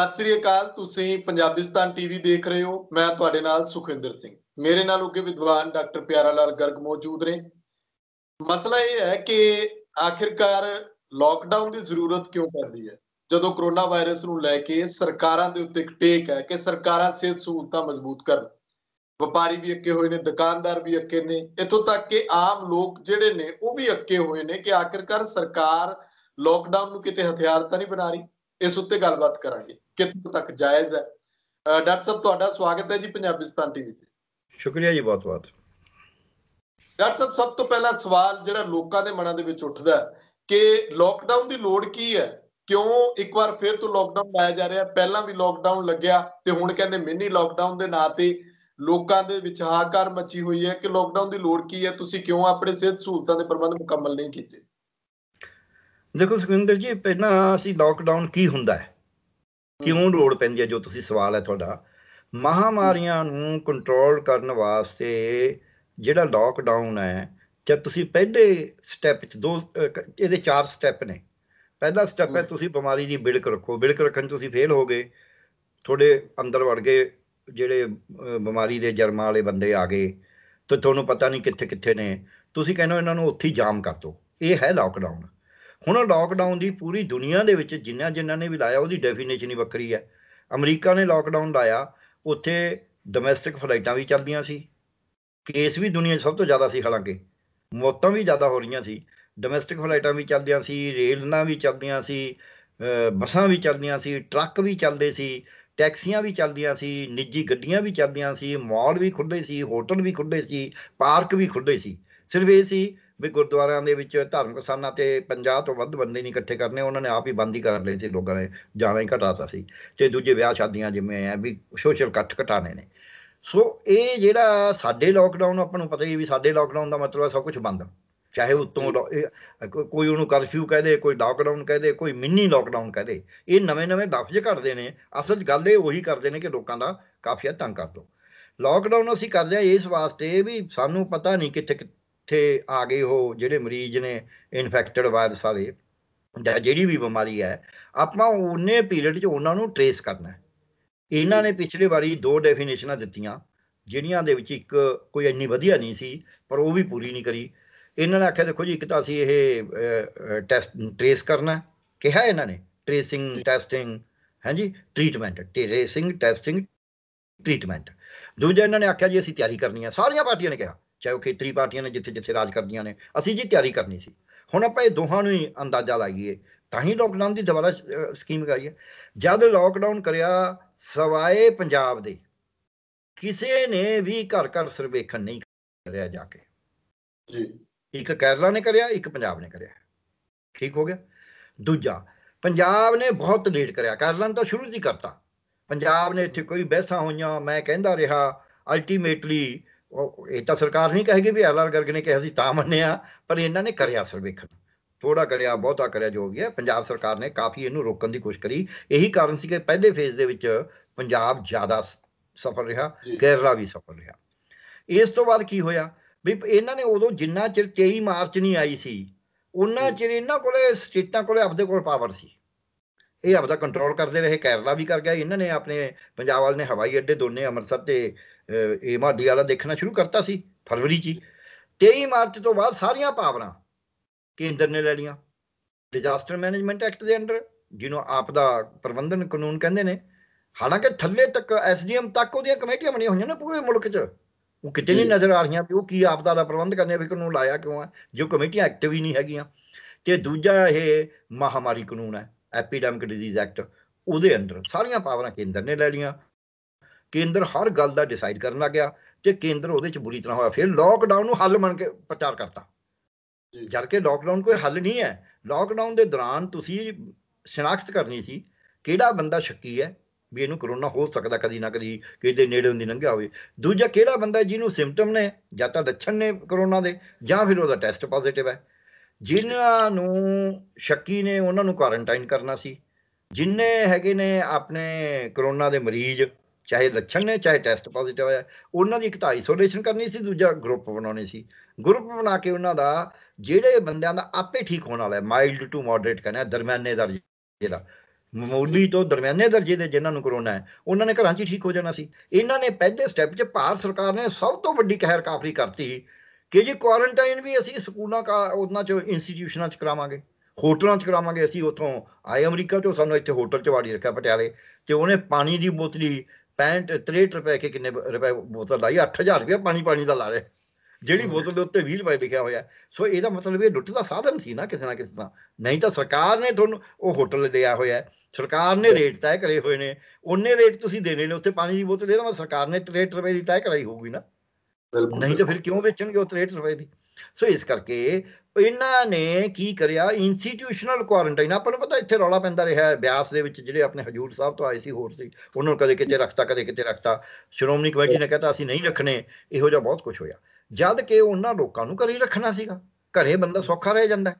ਸਤਿ ਸ੍ਰੀ ਅਕਾਲ ਤੁਸੀਂ ਪੰਜਾਬਿਸਤਾਨ ਟੀਵੀ ਦੇਖ ਰਹੇ ਹੋ ਮੈਂ ਤੁਹਾਡੇ ਨਾਲ ਸੁਖਿੰਦਰ ਸਿੰਘ ਮੇਰੇ ਨਾਲ ਉੱਗੇ ਵਿਦਵਾਨ ਡਾਕਟਰ ਪਿਆਰਾ ਲਾਲ ਗਰਗ ਮੌਜੂਦ ਨੇ ਮਸਲਾ ਇਹ ਹੈ ਕਿ ਆਖਿਰਕਾਰ ਲਾਕਡਾਊਨ ਦੀ ਜ਼ਰੂਰਤ ਕਿਉਂ ਪੈਂਦੀ ਹੈ ਜਦੋਂ ਕਰੋਨਾ ਵਾਇਰਸ ਨੂੰ ਲੈ ਕੇ ਸਰਕਾਰਾਂ ਦੇ ਉੱਤੇ ਇੱਕ ਟੇਕ ਹੈ ਕਿ ਸਰਕਾਰਾਂ ਸਿਹਤ ਸਹੂਲਤਾਂ ਮਜ਼ਬੂਤ ਕਰਨ ਵਪਾਰੀ ਵੀ ਅੱਕੇ ਹੋਏ ਨੇ ਦੁਕਾਨਦਾਰ ਵੀ ਅੱਕੇ ਨੇ ਇਥੋਂ ਤੱਕ ਕਿ ਆਮ ਲੋਕ ਜਿਹੜੇ ਨੇ ਉਹ ਵੀ ਅੱਕੇ ਹੋਏ ਨੇ ਕਿ ਆਖਿਰਕਾਰ ਸਰਕਾਰ ਲਾਕਡਾਊਨ ਨੂੰ ਕਿਤੇ ਹਥਿਆਰ ਤਾਂ ਨਹੀਂ ਬਣਾ ਰਹੀ ਇਸ ਉੱਤੇ ਗੱਲਬਾਤ ਕਰਾਂਗੇ ਕਿੰਨੇ ਤੱਕ ਜਾਇਜ਼ ਹੈ ਡਾਕਟਰ ਸਾਹਿਬ ਤੁਹਾਡਾ ਸਵਾਗਤ ਹੈ ਜੀ ਪੰਜਾਬੀਸਤਾਨ ਟੀਵੀ ਤੇ ਸ਼ੁਕਰੀਆ ਜੀ ਬਹੁਤ ਬਹੁਤ ਡਾਕਟਰ ਸਾਹਿਬ ਸਭ ਤੋਂ ਪਹਿਲਾ ਸਵਾਲ ਜਿਹੜਾ ਲੋਕਾਂ ਦੇ ਮਨਾਂ ਦੇ ਵਿੱਚ ਉੱਠਦਾ ਕਿ ਲੋਕਡਾਊਨ ਦੀ ਲੋੜ ਕੀ ਹੈ ਕਿਉਂ ਇੱਕ ਵਾਰ ਫਿਰ ਤੋਂ ਲੋਕਡਾਊਨ ਲਾਇਆ ਜਾ ਰਿਹਾ ਪਹਿਲਾਂ ਵੀ ਲੋਕਡਾਊਨ ਲੱਗਿਆ ਤੇ ਹੁਣ ਕਹਿੰਦੇ ਮਿੰਨੀ ਲੋਕਡਾਊਨ ਦੇ ਨਾਂ ਤੇ ਲੋਕਾਂ ਦੇ ਵਿੱਚ ਹਾਕਾਰ ਮੱਚੀ ਹੋਈ ਹੈ ਕਿ ਲੋਕਡਾਊਨ ਦੀ ਲੋੜ ਕੀ ਹੈ ਤੁਸੀਂ ਕਿਉਂ ਆਪਣੇ ਸਿਹਤ ਸਹੂਲਤਾਂ ਦੇ ਪ੍ਰਬੰਧ ਮੁਕੰਮਲ ਨਹੀਂ ਕੀਤੇ ਦੇਖੋ ਸੁਖਿੰਦਰ ਜੀ ਪਹਿਲਾਂ ਅਸੀਂ ਲੋਕਡਾਊਨ ਕੀ ਹੁੰਦਾ ਹੈ ਕਿਉਂ ਲੋੜ ਪੈਂਦੀ ਹੈ ਜੋ ਤੁਸੀਂ ਸਵਾਲ ਹੈ ਤੁਹਾਡਾ ਮਹਾਮਾਰੀਆਂ ਨੂੰ ਕੰਟਰੋਲ ਕਰਨ ਵਾਸਤੇ ਜਿਹੜਾ ਲਾਕਡਾਊਨ ਹੈ ਜੇ ਤੁਸੀਂ ਪਹਿਲੇ ਸਟੈਪ ਚ ਦੋ ਇਹਦੇ ਚਾਰ ਸਟੈਪ ਨੇ ਪਹਿਲਾ ਸਟੈਪ ਹੈ ਤੁਸੀਂ ਬਿਮਾਰੀ ਦੀ ਬਿਲਕ ਰੱਖੋ ਬਿਲਕ ਰੱਖਣ ਤੁਸੀਂ ਫੇਲ ਹੋ ਗਏ ਤੁਹਾਡੇ ਅੰਦਰ ਵੜ ਗਏ ਜਿਹੜੇ ਬਿਮਾਰੀ ਦੇ ਜਰਮਾਂ ਵਾਲੇ ਬੰਦੇ ਆ ਗਏ ਤੇ ਤੁਹਾਨੂੰ ਪਤਾ ਨਹੀਂ ਕਿੱਥੇ ਕਿੱਥੇ ਨੇ ਤੁਸੀਂ ਕਹਿੰਦੇ ਇਹਨਾਂ ਨੂੰ ਉੱਥੇ ਜਾਮ ਕਰ ਦਿਓ ਇਹ ਹੈ ਲਾਕਡਾਊਨ ਹੁਣ ਲਾਕਡਾਊਨ ਦੀ ਪੂਰੀ ਦੁਨੀਆ ਦੇ ਵਿੱਚ ਜਿੰਨਾ ਜਿੰਨਾਂ ਨੇ ਵੀ ਲਾਇਆ ਉਹਦੀ ਡੈਫੀਨੇਸ਼ਨ ਹੀ ਵੱਖਰੀ ਹੈ ਅਮਰੀਕਾ ਨੇ ਲਾਕਡਾਊਨ ਲਾਇਆ ਉੱਥੇ ਡੋਮੈਸਟਿਕ ਫਲਾਈਟਾਂ ਵੀ ਚੱਲਦੀਆਂ ਸੀ ਕੇਸ ਵੀ ਦੁਨੀਆ 'ਚ ਸਭ ਤੋਂ ਜ਼ਿਆਦਾ ਸੀ ਹਾਲਾਂਕਿ ਮੌਤਾਂ ਵੀ ਜ਼ਿਆਦਾ ਹੋ ਰਹੀਆਂ ਸੀ ਡੋਮੈਸਟਿਕ ਫਲਾਈਟਾਂ ਵੀ ਚੱਲਦੀਆਂ ਸੀ ਰੇਲਾਂ ਵੀ ਚੱਲਦੀਆਂ ਸੀ ਬੱਸਾਂ ਵੀ ਚੱਲਦੀਆਂ ਸੀ ਟਰੱਕ ਵੀ ਚੱਲਦੇ ਸੀ ਟੈਕਸੀਆਂ ਵੀ ਚੱਲਦੀਆਂ ਸੀ ਨਿੱਜੀ ਗੱਡੀਆਂ ਵੀ ਚੱਲਦੀਆਂ ਸੀ ਮਾਲ ਵੀ ਖੁੱਲੇ ਸੀ ਹੋਟਲ ਵੀ ਖੁੱਲੇ ਸੀ ਪਾਰਕ ਵੀ ਖੁੱਲੇ ਸੀ ਸਿਰਫ ਇਹ ਸੀ ਵੀ ਗੁਰਦੁਆਰਿਆਂ ਦੇ ਵਿੱਚ ਧਾਰਮਿਕ ਸਥਾਨਾਂ ਤੇ 50 ਤੋਂ ਵੱਧ ਬੰਦੇ ਨਹੀਂ ਇਕੱਠੇ ਕਰਨੇ ਉਹਨਾਂ ਨੇ ਆਪ ਹੀ ਬੰਦ ਹੀ ਕਰ ਲਈ ਸੀ ਲੋਕਾਂ ਨੇ ਜਾਣਾ ਹੀ ਘਟਾਤਾ ਸੀ ਤੇ ਦੂਜੇ ਵਿਆਹ ਸ਼ਾਦੀਆਂ ਜਿਵੇਂ ਆ ਵੀ ਸੋਸ਼ਲ ਇਕੱਠ ਘਟਾਣੇ ਨੇ ਸੋ ਇਹ ਜਿਹੜਾ ਸਾਡੇ ਲੋਕਡਾਊਨ ਆਪਾਂ ਨੂੰ ਪਤਾ ਹੀ ਵੀ ਸਾਡੇ ਲੋਕਡਾਊਨ ਦਾ ਮਤਲਬ ਹੈ ਸਭ ਕੁਝ ਬੰਦ ਚਾਹੇ ਉਤੋਂ ਕੋਈ ਉਹਨੂੰ ਕਰਫਿਊ ਕਹ ਦੇ ਕੋਈ ਲੋਕਡਾਊਨ ਕਹ ਦੇ ਕੋਈ ਮਿੰਨੀ ਲੋਕਡਾਊਨ ਕਹ ਦੇ ਇਹ ਨਵੇਂ-ਨਵੇਂ ਲਫ਼ਜ਼ ਘੜਦੇ ਨੇ ਅਸਲ ਗੱਲ ਇਹ ਉਹੀ ਕਰਦੇ ਨੇ ਕਿ ਲੋਕਾਂ ਦਾ ਕਾਫੀ ਤੰਗ ਕਰ ਦੋ ਲੋਕਡਾਊਨ ਅਸੀਂ ਕਰਦੇ ਆ ਇਸ ਵਾਸਤੇ ਵੀ ਸਾਨੂੰ ਪਤਾ ਨਹੀਂ ਕਿੱਥੇ ਉੱਥੇ ਆ ਗਏ ਹੋ ਜਿਹੜੇ ਮਰੀਜ਼ ਨੇ ਇਨਫੈਕਟਡ ਵਾਇਰਸ ਵਾਲੇ ਜਾਂ ਜਿਹੜੀ ਵੀ ਬਿਮਾਰੀ ਹੈ ਆਪਾਂ ਉਹਨੇ ਪੀਰੀਅਡ 'ਚ ਉਹਨਾਂ ਨੂੰ ਟ੍ਰੇਸ ਕਰਨਾ ਇਹਨਾਂ ਨੇ ਪਿਛਲੇ ਵਾਰੀ ਦੋ ਡੈਫੀਨੇਸ਼ਨਾਂ ਦਿੱਤੀਆਂ ਜਿਹੜੀਆਂ ਦੇ ਵਿੱਚ ਇੱਕ ਕੋਈ ਇੰਨੀ ਵਧੀਆ ਨਹੀਂ ਸੀ ਪਰ ਉਹ ਵੀ ਪੂਰੀ ਨਹੀਂ ਕਰੀ ਇਹਨਾਂ ਨੇ ਆਖਿਆ ਦੇਖੋ ਜੀ ਇੱਕ ਤਾਂ ਅਸੀਂ ਇਹ ਟੈਸਟ ਟ੍ਰੇਸ ਕਰਨਾ ਕਿਹਾ ਇਹਨਾਂ ਨੇ ਟ੍ਰੇਸਿੰਗ ਟੈਸਟਿੰਗ ਹਾਂਜੀ ਟ੍ਰੀਟਮੈਂਟ ਟ੍ਰੇਸਿੰਗ ਟੈਸਟਿੰਗ ਟ੍ਰੀਟਮੈਂਟ ਦੂਜਾ ਇਹਨਾਂ ਨੇ ਆਖਿਆ ਜੀ ਅਸੀਂ ਤਿਆਰੀ ਕਰਨੀ ਹੈ ਸਾਰੀਆਂ ਪਾਰਟੀਆਂ ਨੇ ਕਿਹਾ ਚਾਹੇ ਉਹ ਖੇਤਰੀ ਪਾਰਟੀਆਂ ਨੇ ਜਿੱਥੇ ਜਿੱਥੇ ਰਾਜ ਕਰਦੀਆਂ ਨੇ ਅਸੀਂ ਜੀ ਤਿਆਰੀ ਕਰਨੀ ਸੀ ਹੁਣ ਆਪਾਂ ਇਹ ਦੋਹਾਂ ਨੂੰ ਹੀ ਅੰਦਾਜ਼ਾ ਲਾਈਏ ਤਾਂ ਹੀ ਲੋਕਡਾਊਨ ਦੀ ਦੁਬਾਰਾ ਸਕੀਮ ਕਰਾਈਏ ਜਦ ਲੋਕਡਾਊਨ ਕਰਿਆ ਸਵਾਏ ਪੰਜਾਬ ਦੇ ਕਿਸੇ ਨੇ ਵੀ ਘਰ ਘਰ ਸਰਵੇਖਣ ਨਹੀਂ ਕਰਿਆ ਜਾ ਕੇ ਜੀ ਇੱਕ ਕੇਰਲਾ ਨੇ ਕਰਿਆ ਇੱਕ ਪੰਜਾਬ ਨੇ ਕਰਿਆ ਠੀਕ ਹੋ ਗਿਆ ਦੂਜਾ ਪੰਜਾਬ ਨੇ ਬਹੁਤ ਲੇਟ ਕਰਿਆ ਕੇਰਲਾ ਤਾਂ ਸ਼ੁਰੂ ਸੀ ਕਰਤਾ ਪੰਜਾਬ ਨੇ ਇੱਥੇ ਕੋਈ ਬਹਿਸਾਂ ਹੋਈਆਂ ਮੈਂ ਕਹਿੰਦਾ ਰਿਹਾ ਅਲਟੀਮੇਟਲੀ ਉਹ ਇਹ ਤਾਂ ਸਰਕਾਰ ਨਹੀਂ ਕਹੇਗੀ ਵੀ ਐਲਆਰ ਗਰਗ ਨੇ ਕਿਹਾ ਸੀ ਤਾਂ ਮੰਨਿਆ ਪਰ ਇਹਨਾਂ ਨੇ ਕਰਿਆ ਸਰਵੇਖਣ ਥੋੜਾ ਕਰਿਆ ਬਹੁਤਾ ਕਰਿਆ ਜੋ ਵੀ ਹੈ ਪੰਜਾਬ ਸਰਕਾਰ ਨੇ ਕਾਫੀ ਇਹਨੂੰ ਰੋਕਣ ਦੀ ਕੋਸ਼ਿਸ਼ ਕਰੀ ਇਹੀ ਕਾਰਨ ਸੀ ਕਿ ਪਹਿਲੇ ਫੇਜ਼ ਦੇ ਵਿੱਚ ਪੰਜਾਬ ਜ਼ਿਆਦਾ ਸਫਲ ਰਿਹਾ ਕੇਰਲਾ ਵੀ ਸਫਲ ਰਿਹਾ ਇਸ ਤੋਂ ਬਾਅਦ ਕੀ ਹੋਇਆ ਵੀ ਇਹਨਾਂ ਨੇ ਉਦੋਂ ਜਿੰਨਾ ਚਿਰ 23 ਮਾਰਚ ਨਹੀਂ ਆਈ ਸੀ ਉਹਨਾਂ ਚਿਰ ਇਹਨਾਂ ਕੋਲੇ ਸਟੇਟਾਂ ਕੋਲੇ ਆਪਦੇ ਕੋਲ ਪਾਵਰ ਸੀ ਇਹ ਆਪਦਾ ਕੰਟਰੋਲ ਕਰਦੇ ਰਹੇ ਕੇਰਲਾ ਵੀ ਕਰ ਗਿਆ ਇਹਨਾਂ ਨੇ ਆਪਣੇ ਪੰਜਾਬ ਵਾਲ ਨੇ ਹਵਾਈ ਅੱਡੇ ਦੋਨੇ ਅੰਮ੍ਰਿਤਸਰ ਤੇ ਇਹ ਮਾਡੀ ਵਾਲਾ ਦੇਖਣਾ ਸ਼ੁਰੂ ਕਰਤਾ ਸੀ ਫਰਵਰੀ 'ਚ 23 ਮਾਰਚ ਤੋਂ ਬਾਅਦ ਸਾਰੀਆਂ ਪਾਵਰਾਂ ਕੇਂਦਰ ਨੇ ਲੈ ਲੀਆਂ ਡਿਜ਼ਾਸਟਰ ਮੈਨੇਜਮੈਂਟ ਐਕਟ ਦੇ ਅੰਡਰ ਜਿਹਨੂੰ ਆਪ ਦਾ ਪ੍ਰਬੰਧਨ ਕਾਨੂੰਨ ਕਹਿੰਦੇ ਨੇ ਹਾਲਾਂਕਿ ਥੱਲੇ ਤੱਕ ਐਸਡੀਐਮ ਤੱਕ ਉਹਦੀਆਂ ਕਮੇਟੀਆਂ ਬਣੀਆਂ ਹੋਈਆਂ ਨੇ ਪੂਰੇ ਮੁਲਕ 'ਚ ਉਹ ਕਿਤੇ ਨਹੀਂ ਨਜ਼ਰ ਆ ਰਹੀਆਂ ਵੀ ਉਹ ਕੀ ਆਪਦਾ ਦਾ ਪ੍ਰਬੰਧ ਕਰਨੇ ਵੀ ਕਾਨੂੰਨ ਲਾਇਆ ਕਿਉਂ ਹੈ ਜੋ ਕਮੇਟੀਆਂ ਐਕਟਿਵ ਹੀ ਨਹੀਂ ਹੈਗੀਆਂ ਤੇ ਦੂਜਾ ਇਹ ਮਹਾਮਾਰੀ ਕਾਨੂੰਨ ਹੈ ਐਪੀਡੈਮਿਕ ਡਿਜ਼ੀਜ਼ ਐਕਟ ਉਹਦੇ ਅੰਦਰ ਸਾਰੀਆਂ ਪਾਵਰਾਂ ਕੇਂਦਰ ਨੇ ਲੈ ਲੀਆਂ ਕੇਂਦਰ ਹਰ ਗੱਲ ਦਾ ਡਿਸਾਈਡ ਕਰਨ ਲੱਗ ਗਿਆ ਤੇ ਕੇਂਦਰ ਉਹਦੇ ਚ ਬੁਰੀ ਤਰ੍ਹਾਂ ਹੋਇਆ ਫਿਰ ਲੋਕਡਾਊਨ ਨੂੰ ਹੱਲ ਮੰਨ ਕੇ ਪ੍ਰਚਾਰ ਕਰਤਾ ਜਦ ਕਿ ਲੋਕਡਾਊਨ ਕੋਈ ਹੱਲ ਨਹੀਂ ਹੈ ਲੋਕਡਾਊਨ ਦੇ ਦੌਰਾਨ ਤੁਸੀਂ ਸ਼ਨਾਖਤ ਕਰਨੀ ਸੀ ਕਿਹੜਾ ਬੰਦਾ ਸ਼ੱਕੀ ਹੈ ਵੀ ਇਹਨੂੰ ਕਰੋਨਾ ਹੋ ਸਕਦਾ ਕਦੀ ਨਾ ਕਦੀ ਕਿਤੇ ਨੇੜੇ ਹੁੰਦੀ ਲੰਘਿਆ ਹੋਵੇ ਦੂਜਾ ਕਿਹੜਾ ਬੰਦਾ ਜਿਹਨੂੰ ਸਿੰਪਟਮ ਨੇ ਜਾਂ ਤਾਂ ਲੱਛਣ ਨੇ ਕਰੋਨਾ ਦੇ ਜਾਂ ਫਿਰ ਉਹਦਾ ਟੈਸਟ ਪੋਜ਼ਿਟਿਵ ਹੈ ਜਿਨ੍ਹਾਂ ਨੂੰ ਸ਼ੱਕੀ ਨੇ ਉਹਨਾਂ ਨੂੰ ਕੁਆਰੰਟਾਈਨ ਕਰਨਾ ਸੀ ਜਿਨਨੇ ਹੈਗੇ ਨੇ ਆਪਣੇ ਕਰੋਨਾ ਦੇ ਮਰੀਜ਼ ਚਾਹੇ ਲੱਛਣ ਨੇ ਚਾਹੇ ਟੈਸਟ ਪੋਜ਼ਿਟਿਵ ਆਇਆ ਉਹਨਾਂ ਦੀ ਇੱਕ ਤਾਂ ਆਈਸੋਲੇਸ਼ਨ ਕਰਨੀ ਸੀ ਦੂਜਾ ਗਰੁੱਪ ਬਣਾਉਣੀ ਸੀ ਗਰੁੱਪ ਬਣਾ ਕੇ ਉਹਨਾਂ ਦਾ ਜਿਹੜੇ ਬੰਦਿਆਂ ਦਾ ਆਪੇ ਠੀਕ ਹੋਣ ਵਾਲਾ ਹੈ ਮਾਈਲਡ ਟੂ ਮੋਡਰੇਟ ਆ ਦਰਮਿਆਨੇ ਦਰਜੇ ਦਾ ਮਾਮੂਲੀ ਤੋਂ ਦਰਮਿਆਨੇ ਦਰਜੇ ਦੇ ਜਿਨ੍ਹਾਂ ਨੂੰ ਕਰੋਨਾ ਹੈ ਉਹਨਾਂ ਨੇ ਘਰਾਂ 'ਚ ਹੀ ਠੀਕ ਹੋ ਜਾਣਾ ਸੀ ਇਹਨਾਂ ਨੇ ਪਹਿਲੇ ਸਟੈਪ 'ਚ ਭਾਰਤ ਸਰਕਾਰ ਨੇ ਸਭ ਤੋਂ ਵੱਡੀ ਕਹਿਰ ਕਾਫਰੀ ਕਰਤੀ ਕਿ ਜੇ ਕੁਆਰੰਟਾਈਨ ਵੀ ਅਸੀਂ ਸਕੂਲਾਂ ਕਾ ਉਹਨਾਂ 'ਚ ਇੰਸਟੀਟਿਊਸ਼ਨਾਂ 'ਚ ਕਰਾਵਾਂਗੇ ਹੋਟਲਾਂ 'ਚ ਕਰਾਵਾਂਗੇ ਅਸੀਂ ਉਥੋਂ ਆਏ ਅਮਰੀਕਾ ਤੋਂ ਸਾਨੂੰ ਇੱਥੇ ਹੋਟਲ 'ਚ ਵਾੜੀ ਰੱਖਿਆ ਪਟਿਆਲੇ ਤੇ ਉਹਨੇ ਪਾਣੀ ਦੀ ਬੋਤਲੀ 65 63 ਰੁਪਏ ਕਿ ਕਿੰਨੇ ਰੁਪਏ ਬੋਤਲ ਲਾਈ 8000 ਰੁਪਏ ਪਾਣੀ ਪਾਣੀ ਦਾ ਲਾ ਲੈ ਜਿਹੜੀ ਬੋਤਲ ਦੇ ਉੱਤੇ 20 ਰੁਪਏ ਲਿਖਿਆ ਹੋਇਆ ਸੋ ਇਹਦਾ ਮਤਲਬ ਇਹ ਲੁੱਟ ਦਾ ਸਾਧਨ ਸੀ ਨਾ ਕਿਸੇ ਨਾ ਕਿਸੇ ਦਾ ਨਹੀਂ ਤਾਂ ਸਰਕਾਰ ਨੇ ਤੁਹਾਨੂੰ ਉਹ ਹੋਟਲ ਲਿਆ ਹੋਇਆ ਸਰਕਾਰ ਨੇ ਰੇਟ ਤੈਅ ਕਰੇ ਹੋਏ ਨੇ ਉਹਨੇ ਰੇਟ ਤੁਸੀਂ ਦੇਣੇ ਨੇ ਉੱਥੇ ਪਾਣੀ ਦੀ ਬੋਤਲ ਇਹਦਾ ਮਤਲਬ ਸਰਕਾਰ ਨੇ 63 ਰੁਪਏ ਦੀ ਤੈਅ ਕਰਾਈ ਹੋਊਗੀ ਨਾ ਨਹੀਂ ਤਾਂ ਫਿਰ ਕਿਉਂ ਵੇਚਣਗੇ ਉਹ 63 ਰੁਪਏ ਦੀ ਸੋ ਇਸ ਕਰਕੇ ਇਹਨਾਂ ਨੇ ਕੀ ਕਰਿਆ ਇੰਸਟੀਟਿਊਸ਼ਨਲ ਕੁਆਰੰਟਾਈਨ ਆਪਾਂ ਨੂੰ ਪਤਾ ਇੱਥੇ ਰੌਲਾ ਪੈਂਦਾ ਰਿਹਾ ਹੈ ਬਿਆਸ ਦੇ ਵਿੱਚ ਜਿਹੜੇ ਆਪਣੇ ਹਜੂਰ ਸਾਹਿਬ ਤੋਂ ਆਏ ਸੀ ਹੋਰ ਸੀ ਉਹਨਾਂ ਨੂੰ ਕਦੇ ਕਿਤੇ ਰੱਖਤਾ ਕਦੇ ਕਿਤੇ ਰੱਖਤਾ ਸ਼੍ਰੋਮਣੀ ਕਮੇਟੀ ਨੇ ਕਹਤਾ ਅਸੀਂ ਨਹੀਂ ਰੱਖਣੇ ਇਹੋ ਜਿਹਾ ਬਹੁਤ ਕੁਝ ਹੋਇਆ ਜਦ ਕਿ ਉਹਨਾਂ ਲੋਕਾਂ ਨੂੰ ਘਰੇ ਰੱਖਣਾ ਸੀਗਾ ਘਰੇ ਬੰਦਾ ਸੌਖਾ ਰਹਿ ਜਾਂਦਾ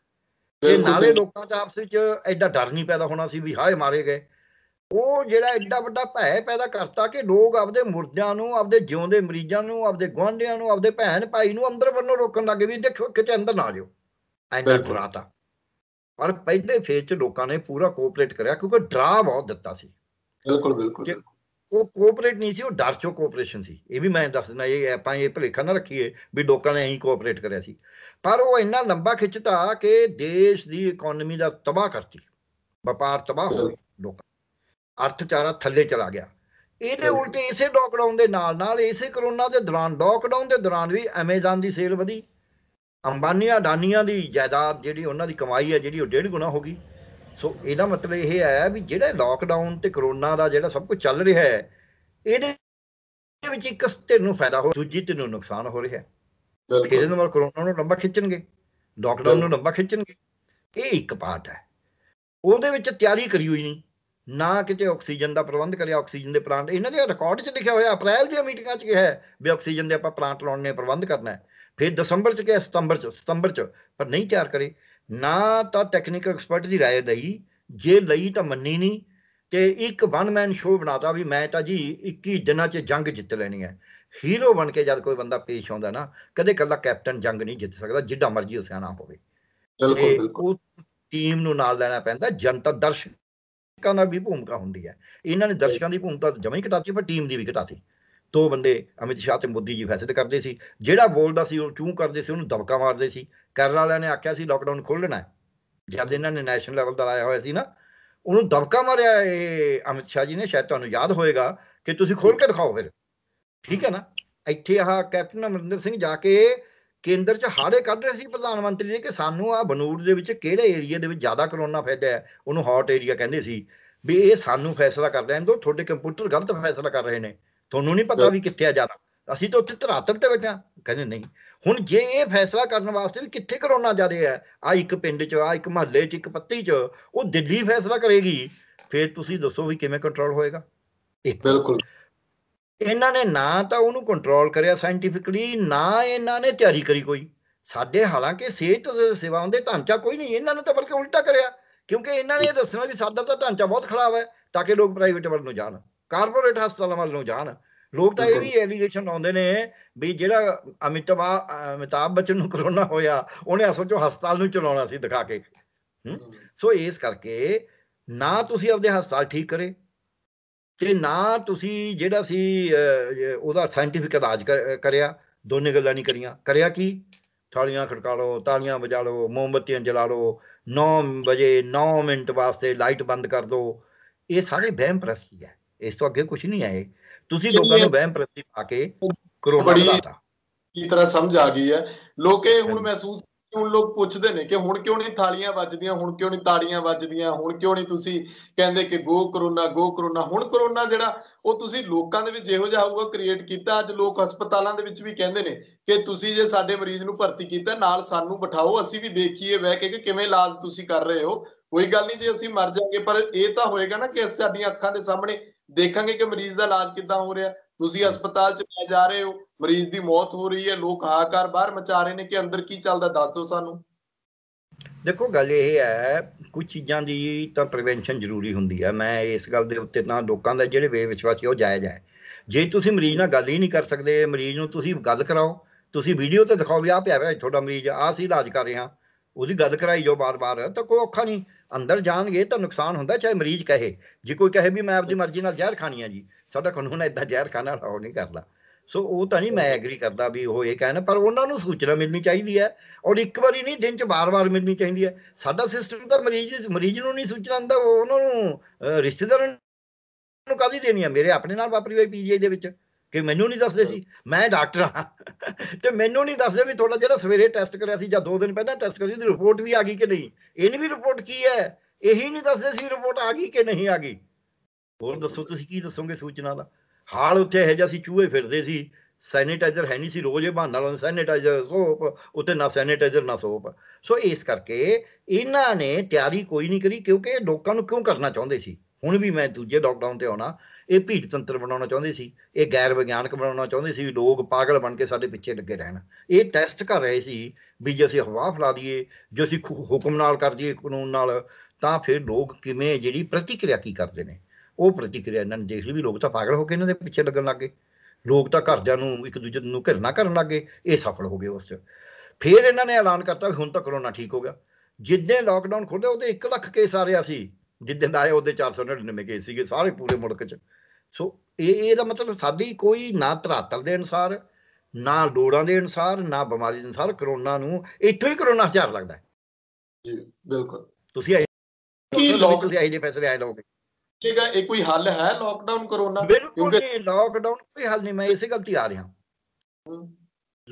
ਤੇ ਨਾਲੇ ਲੋਕਾਂ 'ਚ ਆਪਸ ਵਿੱਚ ਐਡਾ ਡਰ ਨਹੀਂ ਪੈਦਾ ਹੋਣਾ ਸੀ ਵੀ ਹਾਏ ਮਾਰੇ ਗਏ ਉਹ ਜਿਹੜਾ ਐਡਾ ਵੱਡਾ ਭੈ ਪੈਦਾ ਕਰਤਾ ਕਿ ਲੋਕ ਆਪਦੇ ਮੁਰਦਿਆਂ ਨੂੰ ਆਪਦੇ ਜਿਉਂਦੇ ਮਰੀਜ਼ਾਂ ਨੂੰ ਆਪਦੇ ਗਵਾਂਢੀਆਂ ਨੂੰ ਆਪਦੇ ਭੈਣ ਭਾਈ ਨੂੰ ਅੰਦਰ ਵੱਲੋਂ ਰੋਕਣ ਲੱਗੇ ਵੀ ਦੇਖੋ ਕਿਤੇ ਅੰਦਰ ਨਾ ਜਿਓ ਐਨਾ ਕਰਾਤਾ ਪਰ ਪਹਿਲੇ ਫੇਜ਼ 'ਚ ਲੋਕਾਂ ਨੇ ਪੂਰਾ ਕੋਆਪਰੇਟ ਕਰਿਆ ਕਿਉਂਕਿ ਡਰਾ ਬਹੁਤ ਦਿੱਤਾ ਸੀ ਬਿਲਕੁਲ ਬਿਲਕੁਲ ਉਹ ਕੋਆਪਰੇਟ ਨਹੀਂ ਸੀ ਉਹ ਡਰ ਚੋਂ ਕੋਆਪਰੇਸ਼ਨ ਸੀ ਇਹ ਵੀ ਮੈਂ ਦੱਸ ਦਿੰਦਾ ਇਹ ਆਪਾਂ ਇਹ ਭਲੇਖਾ ਨਾ ਰੱਖੀਏ ਵੀ ਲੋਕਾਂ ਨੇ ਐਂ ਕੋਆਪਰੇਟ ਕਰਿਆ ਸੀ ਪਰ ਉਹ ਇੰਨਾ ਲੰਬਾ ਖਿੱਚਤਾ ਕਿ ਦੇਸ਼ ਦੀ ਇਕਨੋਮੀ ਦਾ ਤਬਾਹ ਕਰਤੀ ਵਪਾਰ ਤਬਾਹ ਹੋ ਗਿਆ ਲੋਕਾਂ ਅਰਥਚਾਰਾ ਥੱਲੇ ਚਲਾ ਗਿਆ ਇਹਦੇ ਉਲਟ ਇਸੇ ਲੋਕਡਾਊਨ ਦੇ ਨਾਲ ਨਾਲ ਇਸੇ ਕਰੋਨਾ ਦੇ ਦੌਰਾਨ ਲੋਕਡਾਊਨ ਦੇ ਦੌਰਾਨ ਵੀ ਐਮਾਜ਼ਾਨ ਦੀ ਸੇਲ ਵਧੀ ਅੰਬਾਨੀ ਆਡਾਨੀਆਂ ਦੀ ਜਾਇਦਾਦ ਜਿਹੜੀ ਉਹਨਾਂ ਦੀ ਕਮਾਈ ਹੈ ਜਿਹੜੀ ਉਹ ਡੇਢ ਗੁਣਾ ਹੋ ਗਈ ਸੋ ਇਹਦਾ ਮਤਲਬ ਇਹ ਹੈ ਵੀ ਜਿਹੜਾ ਲਾਕਡਾਊਨ ਤੇ ਕਰੋਨਾ ਦਾ ਜਿਹੜਾ ਸਭ ਕੁਝ ਚੱਲ ਰਿਹਾ ਹੈ ਇਹਦੇ ਵਿੱਚ ਇੱਕ ਧਿਰ ਨੂੰ ਫਾਇਦਾ ਹੋ ਦੂਜੀ ਤੇ ਨੂੰ ਨੁਕਸਾਨ ਹੋ ਰਿਹਾ ਹੈ ਇਹਦੇ ਨਾਲ ਕਰੋਨਾ ਨੂੰ ਲੰਬਾ ਖਿੱਚਣਗੇ ਲਾਕਡਾਊਨ ਨੂੰ ਲੰਬਾ ਖਿੱਚਣਗੇ ਇਹ ਇੱਕ ਬਾਤ ਹੈ ਉਹਦੇ ਵਿੱਚ ਤਿਆਰੀ ਕਰੀ ਹੋਈ ਨਹੀਂ ਨਾ ਕਿਤੇ ਆਕਸੀਜਨ ਦਾ ਪ੍ਰਬੰਧ ਕਰਿਆ ਆਕਸੀਜਨ ਦੇ ਪਲਾਂਟ ਇਹਨਾਂ ਦੇ ਰਿਕਾਰਡ 'ਚ ਲਿਖਿਆ ਹੋਇਆ ਅਪ੍ਰੈਲ ਦੀਆਂ ਮੀਟਿੰਗਾਂ 'ਚ ਕਿਹਾ ਹੈ ਵੀ ਆਕਸੀਜਨ ਦੇ ਆਪਾਂ ਪਲਾਂਟ ਲਾਉਣ ਨੇ ਪ੍ਰਬੰਧ ਕਰਨਾ ਹੈ ਫਿਰ ਦਸੰਬਰ ਚ ਕਿ ਸਤੰਬਰ ਚ ਸਤੰਬਰ ਚ ਪਰ ਨਹੀਂ ਤਿਆਰ ਕਰੇ ਨਾ ਤਾਂ ਟੈਕਨੀਕਲ ਐਕਸਪਰਟ ਦੀ رائے ਲਈ ਜੇ ਲਈ ਤਾਂ ਮੰਨੀ ਨਹੀਂ ਤੇ ਇੱਕ ਵਨ ਮੈਨ ਸ਼ੋਅ ਬਣਾਤਾ ਵੀ ਮੈਂ ਤਾਂ ਜੀ 21 ਦਿਨਾਂ 'ਚ ਜੰਗ ਜਿੱਤ ਲੈਣੀ ਹੈ ਹੀਰੋ ਬਣ ਕੇ ਜਦ ਕੋਈ ਬੰਦਾ ਪੇਸ਼ ਆਉਂਦਾ ਨਾ ਕਦੇ ਕੱਲਾ ਕੈਪਟਨ ਜੰਗ ਨਹੀਂ ਜਿੱਤ ਸਕਦਾ ਜਿੱਡਾ ਮਰਜ਼ੀ ਉਸਿਆਣਾ ਹੋਵੇ ਬਿਲਕੁਲ ਬਿਲਕੁਲ ਟੀਮ ਨੂੰ ਨਾਲ ਲੈਣਾ ਪੈਂਦਾ ਜਨਤਾ ਦਰਸ਼ਕਾਂ ਦਾ ਵੀ ਭੂਮਿਕਾ ਹੁੰਦੀ ਹੈ ਇਹਨਾਂ ਨੇ ਦਰਸ਼ਕਾਂ ਦੀ ਭੂਮਿਕਾ ਜਮਾਂ ਹੀ ਘਟਾਤੀ ਪਰ ਟੀਮ ਦੀ ਵੀ ਘਟਾਤੀ ਦੋ ਬੰਦੇ ਅਮਿਤ ਸ਼ਾਹ ਤੇ ਮੋਦੀ ਜੀ ਫੈਸਲੇ ਕਰਦੇ ਸੀ ਜਿਹੜਾ ਬੋਲਦਾ ਸੀ ਉਹ ਚੂੰ ਕਰਦੇ ਸੀ ਉਹਨੂੰ ਦਬਕਾ ਮਾਰਦੇ ਸੀ ਕਰਨ ਵਾਲਿਆਂ ਨੇ ਆਖਿਆ ਸੀ ਲਾਕਡਾਊਨ ਖੋਲ ਲੈਣਾ ਜਦ ਇਹਨਾਂ ਨੇ ਨੈਸ਼ਨਲ ਲੈਵਲ ਦਾ ਲਾਇਆ ਹੋਇਆ ਸੀ ਨਾ ਉਹਨੂੰ ਦਬਕਾ ਮਾਰਿਆ ਇਹ ਅਮਿਤ ਸ਼ਾਹ ਜੀ ਨੇ ਸ਼ਾਇਦ ਤੁਹਾਨੂੰ ਯਾਦ ਹੋਏਗਾ ਕਿ ਤੁਸੀਂ ਖੋਲ ਕੇ ਦਿਖਾਓ ਫਿਰ ਠੀਕ ਹੈ ਨਾ ਇੱਥੇ ਆਹ ਕੈਪਟਨ ਅਮਰਿੰਦਰ ਸਿੰਘ ਜਾ ਕੇ ਕੇਂਦਰ 'ਚ ਹਾੜੇ ਕੱਢ ਰਹੇ ਸੀ ਪ੍ਰਧਾਨ ਮੰਤਰੀ ਨੇ ਕਿ ਸਾਨੂੰ ਆ ਬਨੂੜ ਦੇ ਵਿੱਚ ਕਿਹੜੇ ਏਰੀਆ ਦੇ ਵਿੱਚ ਜ਼ਿਆਦਾ ਕਰੋਨਾ ਫੈਲਿਆ ਉਹਨੂੰ ਹੌਟ ਏਰੀਆ ਕਹਿੰਦੇ ਸੀ ਵੀ ਇਹ ਸਾਨੂੰ ਫੈਸਲਾ ਕਰ ਲੈਣ ਦੋ ਤੁਹਾਡੇ ਕੰਪਿਊਟਰ ਗਲਤ ਫੈਸਲਾ ਕਰ ਰਹੇ ਨੇ ਤੁਹਾਨੂੰ ਨਹੀਂ ਪਤਾ ਵੀ ਕਿੱਥੇ ਆ ਜਾਣਾ ਅਸੀਂ ਤਾਂ ਉੱਥੇ ਧਰਾਤਲ ਤੇ ਬੈਠਾ ਕਹਿੰਦੇ ਨਹੀਂ ਹੁਣ ਜੇ ਇਹ ਫੈਸਲਾ ਕਰਨ ਵਾਸਤੇ ਵੀ ਕਿੱਥੇ ਕਰੋਨਾ ਜਾ ਰਿਹਾ ਆ ਇੱਕ ਪਿੰਡ 'ਚ ਆ ਇੱਕ ਮਹੱਲੇ 'ਚ ਇੱਕ ਪੱਤੀ 'ਚ ਉਹ ਦਿੱਲੀ ਫੈਸਲਾ ਕਰੇਗੀ ਫਿਰ ਤੁਸੀਂ ਦੱਸੋ ਵੀ ਕਿਵੇਂ ਕੰਟਰੋਲ ਹੋਏਗਾ ਬਿਲਕੁਲ ਇਹਨਾਂ ਨੇ ਨਾ ਤਾਂ ਉਹਨੂੰ ਕੰਟਰੋਲ ਕਰਿਆ ਸਾਇੰਟੀਫਿਕਲੀ ਨਾ ਇਹਨਾਂ ਨੇ ਤਿਆਰੀ ਕਰੀ ਕੋਈ ਸਾਡੇ ਹਾਲਾਂਕਿ ਸਿਹਤ ਸੇਵਾਵਾਂ ਦੇ ਢਾਂਚਾ ਕੋਈ ਨਹੀਂ ਇਹਨਾਂ ਨੇ ਤਾਂ ਬਲਕਿ ਉਲਟਾ ਕਰਿਆ ਕਿਉਂਕਿ ਇਹਨਾਂ ਨੇ ਇਹ ਦੱਸਣਾ ਵੀ ਸਾਡਾ ਤਾਂ ਢਾਂਚਾ ਬਹੁਤ ਖਰਾਬ ਹੈ ਤਾਂ ਕਿ ਲੋਕ ਪ੍ਰਾਈਵੇਟ ਵੱਲ ਨੂੰ ਜਾਣ ਕਾਰਪੋਰੇਟ ਹਸਪਤਾਲਾਂ ਵੱਲ ਨੂੰ ਜਾਣ ਲੋਕ ਤਾਂ ਇਹਦੀ ਐਲੀਗੇਸ਼ਨ ਆਉਂਦੇ ਨੇ ਵੀ ਜਿਹੜਾ ਅਮਿਤਾਭ ਅਮਿਤਾਭ ਬਚਨ ਨੂੰ ਕਰੋਨਾ ਹੋਇਆ ਉਹਨੇ ਅਸਲ 'ਚ ਹਸਪਤਾਲ ਨੂੰ ਚਲਾਉਣਾ ਸੀ ਦਿਖਾ ਕੇ ਸੋ ਇਸ ਕਰਕੇ ਨਾ ਤੁਸੀਂ ਆਪਦੇ ਹਸਪਤਾਲ ਠੀਕ ਕਰੇ ਤੇ ਨਾ ਤੁਸੀਂ ਜਿਹੜਾ ਸੀ ਉਹਦਾ ਸਾਇੰਟਿਫਿਕ ਇਲਾਜ ਕਰਿਆ ਦੋਨੇ ਗੱਲਾਂ ਨਹੀਂ ਕਰੀਆਂ ਕਰਿਆ ਕੀ ਥਾਲੀਆਂ ਖੜਕਾ ਲਓ ਤਾਲੀਆਂ ਵਜਾ ਲਓ ਮੋਮਬਤੀਆਂ ਜਲਾ ਲਓ 9 ਵਜੇ 9 ਮਿੰਟ ਵਾਸਤੇ ਲਾਈਟ ਬੰਦ ਕਰ ਦਿਓ ਇਹ ਸਾਰੇ ਵਹਿਮ ਪ੍ਰਸਤੀ ਹੈ ਇਸ ਤੋਂ ਅੱਗੇ ਕੁਝ ਨਹੀਂ ਆਏ ਤੁਸੀਂ ਲੋਕਾਂ ਨੂੰ ਵਹਿਮ ਪ੍ਰਤੀ ਪਾ ਕੇ ਕਰੋਨਾ ਬਣਾਤਾ ਕੀ ਤਰ੍ਹਾਂ ਸਮਝ ਆ ਗਈ ਹੈ ਲੋਕੇ ਹੁਣ ਮਹਿਸੂਸ ਹੁਣ ਲੋਕ ਪੁੱਛਦੇ ਨੇ ਕਿ ਹੁਣ ਕਿਉਂ ਨਹੀਂ ਥਾਲੀਆਂ ਵੱਜਦੀਆਂ ਹੁਣ ਕਿਉਂ ਨਹੀਂ ਤਾੜੀਆਂ ਵੱਜਦੀਆਂ ਹੁਣ ਕਿਉਂ ਨਹੀਂ ਤੁਸੀਂ ਕਹਿੰਦੇ ਕਿ ਗੋ ਕਰੋਨਾ ਗੋ ਕਰੋਨਾ ਹੁਣ ਕਰੋਨਾ ਜਿਹੜਾ ਉਹ ਤੁਸੀਂ ਲੋਕਾਂ ਦੇ ਵਿੱਚ ਜਿਹੋ ਜਿਹਾ ਹੋਊਗਾ ਕ੍ਰੀਏਟ ਕੀਤਾ ਅੱਜ ਲੋਕ ਹਸਪਤਾਲਾਂ ਦੇ ਵਿੱਚ ਵੀ ਕਹਿੰਦੇ ਨੇ ਕਿ ਤੁਸੀਂ ਜੇ ਸਾਡੇ ਮਰੀਜ਼ ਨੂੰ ਭਰਤੀ ਕੀਤਾ ਨਾਲ ਸਾਨੂੰ ਬਿਠਾਓ ਅਸੀਂ ਵੀ ਦੇਖੀਏ ਬਹਿ ਕੇ ਕਿ ਕਿਵੇਂ ਇਲਾਜ ਤੁਸੀਂ ਕਰ ਰਹੇ ਹੋ ਕੋਈ ਗੱਲ ਨਹੀਂ ਜੇ ਅਸੀਂ ਮਰ ਜਾਾਂਗੇ ਪਰ ਇਹ ਤਾਂ ਹੋਏਗਾ ਨਾ ਕਿ ਸਾਡੀਆਂ ਅੱਖਾਂ ਦੇ ਸਾਹਮਣੇ ਦੇਖਾਂਗੇ ਕਿ ਮਰੀਜ਼ ਦਾ ਇਲਾਜ ਕਿੱਦਾਂ ਹੋ ਰਿਹਾ ਤੁਸੀਂ ਹਸਪਤਾਲ ਚ ਲੈ ਜਾ ਰਹੇ ਹੋ ਮਰੀਜ਼ ਦੀ ਮੌਤ ਹੋ ਰਹੀ ਹੈ ਲੋਕ ਹਾਹਾਕਾਰ ਬਾਹਰ ਮਚਾ ਰਹੇ ਨੇ ਕਿ ਅੰਦਰ ਕੀ ਚੱਲਦਾ ਦੱਸ ਦਿਓ ਸਾਨੂੰ ਦੇਖੋ ਗੱਲ ਇਹ ਹੈ ਕੁਝ ਚੀਜ਼ਾਂ ਦੀ ਤਾਂ ਪ੍ਰੀਵੈਂਸ਼ਨ ਜ਼ਰੂਰੀ ਹੁੰਦੀ ਹੈ ਮੈਂ ਇਸ ਗੱਲ ਦੇ ਉੱਤੇ ਤਾਂ ਲੋਕਾਂ ਦਾ ਜਿਹੜੇ ਵੇ ਵਿਸ਼ਵਾਸੀ ਉਹ ਜਾਇਜ਼ ਹੈ ਜੇ ਤੁਸੀਂ ਮਰੀਜ਼ ਨਾਲ ਗੱਲ ਹੀ ਨਹੀਂ ਕਰ ਸਕਦੇ ਮਰੀਜ਼ ਨੂੰ ਤੁਸੀਂ ਗੱਲ ਕਰਾਓ ਤੁਸੀਂ ਵੀਡੀਓ ਤੇ ਦਿਖਾਓ ਵੀ ਆ ਪਿਆ ਰਿਹਾ ਤੁਹਾਡਾ ਮਰੀਜ਼ ਆ ਸੀ ਇਲਾਜ ਕਰ ਰਿਹਾ ਉਹਦੀ ਗੱਲ ਕਰਾਈ ਜੋ ਬਾਰ-ਬਾਰ ਤਾਂ ਕੋਈ ਔਖਾ ਨਹੀਂ ਅੰਦਰ ਜਾਣਗੇ ਤਾਂ ਨੁਕਸਾਨ ਹੁੰਦਾ ਚਾਹੇ ਮਰੀਜ਼ ਕਹੇ ਜੇ ਕੋਈ ਕਹੇ ਵੀ ਮੈਂ ਆਪਦੀ ਮਰਜ਼ੀ ਨਾਲ ਜ਼ਹਿਰ ਖਾਣੀ ਆ ਜੀ ਸਾਡਾ ਕਾਨੂੰਨ ਐਦਾਂ ਜ਼ਹਿਰ ਖਾਣਾ ਰੋ ਨਹੀਂ ਕਰਦਾ ਸੋ ਉਹ ਤਾਂ ਨਹੀਂ ਮੈਂ ਐਗਰੀ ਕਰਦਾ ਵੀ ਉਹ ਇਹ ਕਹਿਣ ਪਰ ਉਹਨਾਂ ਨੂੰ ਸੂਚਨਾ ਮਿਲਣੀ ਚਾਹੀਦੀ ਹੈ ਔਰ ਇੱਕ ਵਾਰੀ ਨਹੀਂ ਦਿਨ 'ਚ ਬਾਰ-ਬਾਰ ਮਿਲਣੀ ਚਾਹੀਦੀ ਹੈ ਸਾਡਾ ਸਿਸਟਮ ਤਾਂ ਮਰੀਜ਼ ਮਰੀਜ਼ ਨੂੰ ਨਹੀਂ ਸੂਚਨਾ ਦਿੰਦਾ ਉਹਨਾਂ ਨੂੰ ਰਿਸ਼ਤੇਦਾਰਾਂ ਨੂੰ ਕਾਦੀ ਦੇਣੀ ਹੈ ਮੇਰੇ ਆਪਣੇ ਨਾਲ ਵਾਪਰੀ ਹੋਈ ਪੀਜੀਆਈ ਦੇ ਵਿੱਚ ਕਿ ਮੈਨੂੰ ਨਹੀਂ ਦੱਸਦੇ ਸੀ ਮੈਂ ਡਾਕਟਰ ਹਾਂ ਤੇ ਮੈਨੂੰ ਨਹੀਂ ਦੱਸਦੇ ਵੀ ਤੁਹਾਡਾ ਜਿਹੜਾ ਸਵੇਰੇ ਟੈਸਟ ਕਰਿਆ ਸੀ ਜਾਂ 2 ਦਿਨ ਪਹਿਲਾਂ ਟੈਸਟ ਕਰਿਆ ਸੀ ਰਿਪੋਰਟ ਵੀ ਆ ਗਈ ਕਿ ਨਹੀਂ ਇਹਨੇ ਵੀ ਰਿਪੋਰਟ ਕੀ ਹੈ ਇਹੀ ਨਹੀਂ ਦੱਸਦੇ ਸੀ ਰਿਪੋਰਟ ਆ ਗਈ ਕਿ ਨਹੀਂ ਆ ਗਈ ਹੋਰ ਦੱਸੋ ਤੁਸੀਂ ਕੀ ਦੱਸੋਗੇ ਸੂਚਨਾ ਦਾ ਹਾਲ ਉੱਥੇ ਇਹ ਜਿਹਾ ਸੀ ਚੂਹੇ ਫਿਰਦੇ ਸੀ ਸੈਨੀਟਾਈਜ਼ਰ ਹੈ ਨਹੀਂ ਸੀ ਰੋਜ਼ ਇਹ ਬਹਾਨਾ ਲਾਉਂਦੇ ਸੈਨੀਟਾਈਜ਼ਰ ਸੋਪ ਉੱਤੇ ਨਾ ਸੈਨੀਟਾਈਜ਼ਰ ਨਾ ਸੋਪ ਸੋ ਇਸ ਕਰਕੇ ਇਹਨਾਂ ਨੇ ਤਿਆਰੀ ਕੋਈ ਨਹੀਂ ਕਰੀ ਕਿਉਂਕਿ ਲੋਕਾਂ ਨੂੰ ਕਿਉਂ ਕਰਨਾ ਚਾਹੁੰਦੇ ਸੀ ਹੁਣ ਵੀ ਮੈਂ ਦੂਜੇ ਲੋਕਡਾਊਨ ਤੇ ਆਉਣਾ ਇਹ ਭੀਟ ਤੰਤਰ ਬਣਾਉਣਾ ਚਾਹੁੰਦੇ ਸੀ ਇਹ ਗੈਰ ਵਿਗਿਆਨਕ ਬਣਾਉਣਾ ਚਾਹੁੰਦੇ ਸੀ ਲੋਕ ਪਾਗਲ ਬਣ ਕੇ ਸਾਡੇ ਪਿੱਛੇ ਲੱਗੇ ਰਹਿਣ ਇਹ ਟੈਸਟ ਕਰ ਰਹੇ ਸੀ ਵੀ ਜੇ ਅਸੀਂ ਹਵਾ ਫਲਾ ਦਈਏ ਜੇ ਅਸੀਂ ਹੁਕਮ ਨਾਲ ਕਰ ਦਈਏ ਕਾਨੂੰਨ ਨਾਲ ਤਾਂ ਫਿਰ ਲੋਕ ਕਿਵੇਂ ਜਿਹੜੀ ਪ੍ਰਤੀਕਿਰਿਆ ਕੀ ਕਰਦੇ ਨੇ ਉਹ ਪ੍ਰਤੀਕਿਰਿਆ ਇਹਨਾਂ ਨੇ ਦੇਖ ਲਈ ਵੀ ਲੋਕ ਤਾਂ ਪਾਗਲ ਹੋ ਕੇ ਇਹਨਾਂ ਦੇ ਪਿੱਛੇ ਲੱਗਣ ਲੱਗੇ ਲੋਕ ਤਾਂ ਘਰਜਾਂ ਨੂੰ ਇੱਕ ਦੂਜੇ ਨੂੰ ਘਿਰਨਾ ਕਰਨ ਲੱਗੇ ਇਹ ਸਫਲ ਹੋ ਗਏ ਉਸ 'ਚ ਫਿਰ ਇਹਨਾਂ ਨੇ ਐਲਾਨ ਕਰਤਾ ਵੀ ਹੁਣ ਤਾਂ ਕਰੋਨਾ ਠੀਕ ਹੋ ਗਿਆ ਜਿੱਦਾਂ ਲਾਕਡਾਊਨ ਖੁੱਲਿਆ ਉਹਦੇ 1 ਲੱਖ ਕੇਸ ਆ ਰਿਹਾ ਸੀ ਜਿੱਦਾਂ ਆਏ ਉਹਦੇ 499 ਕੇਸ ਸੀਗੇ ਸਾਰੇ ਪੂਰੇ ਮੁਲਕ 'ਚ ਸੋ ਇਹ ਇਹਦਾ ਮਤਲਬ ਸਾਡੀ ਕੋਈ ਨਾ ਧਰਾਤਲ ਦੇ ਅਨਸਾਰ ਨਾ ਲੋੜਾਂ ਦੇ ਅਨਸਾਰ ਨਾ ਬਿਮਾਰੀ ਦੇ ਅਨਸਾਰ ਕਰੋਨਾ ਨੂੰ ਇੱਥੇ ਹੀ ਕਰੋਨਾ ਹਜ਼ਾਰ ਲੱਗਦਾ ਹੈ ਜੀ ਬਿਲਕੁਲ ਤੁਸੀਂ ਆਏ ਕੀ ਲੋਕ ਤੁਸੀਂ ਆਏ ਜੇ ਫੈਸਲੇ ਆਏ ਲੋਕ ਠੀਕ ਹੈ ਇਹ ਕੋਈ ਹੱਲ ਹੈ ਲੋਕਡਾਊਨ ਕਰੋਨਾ ਕਿਉਂਕਿ ਲੋਕਡਾਊਨ ਕੋਈ ਹੱਲ ਨਹੀਂ ਮੈਂ ਇਸੇ ਗੱਲ ਤੇ ਆ ਰਿਹਾ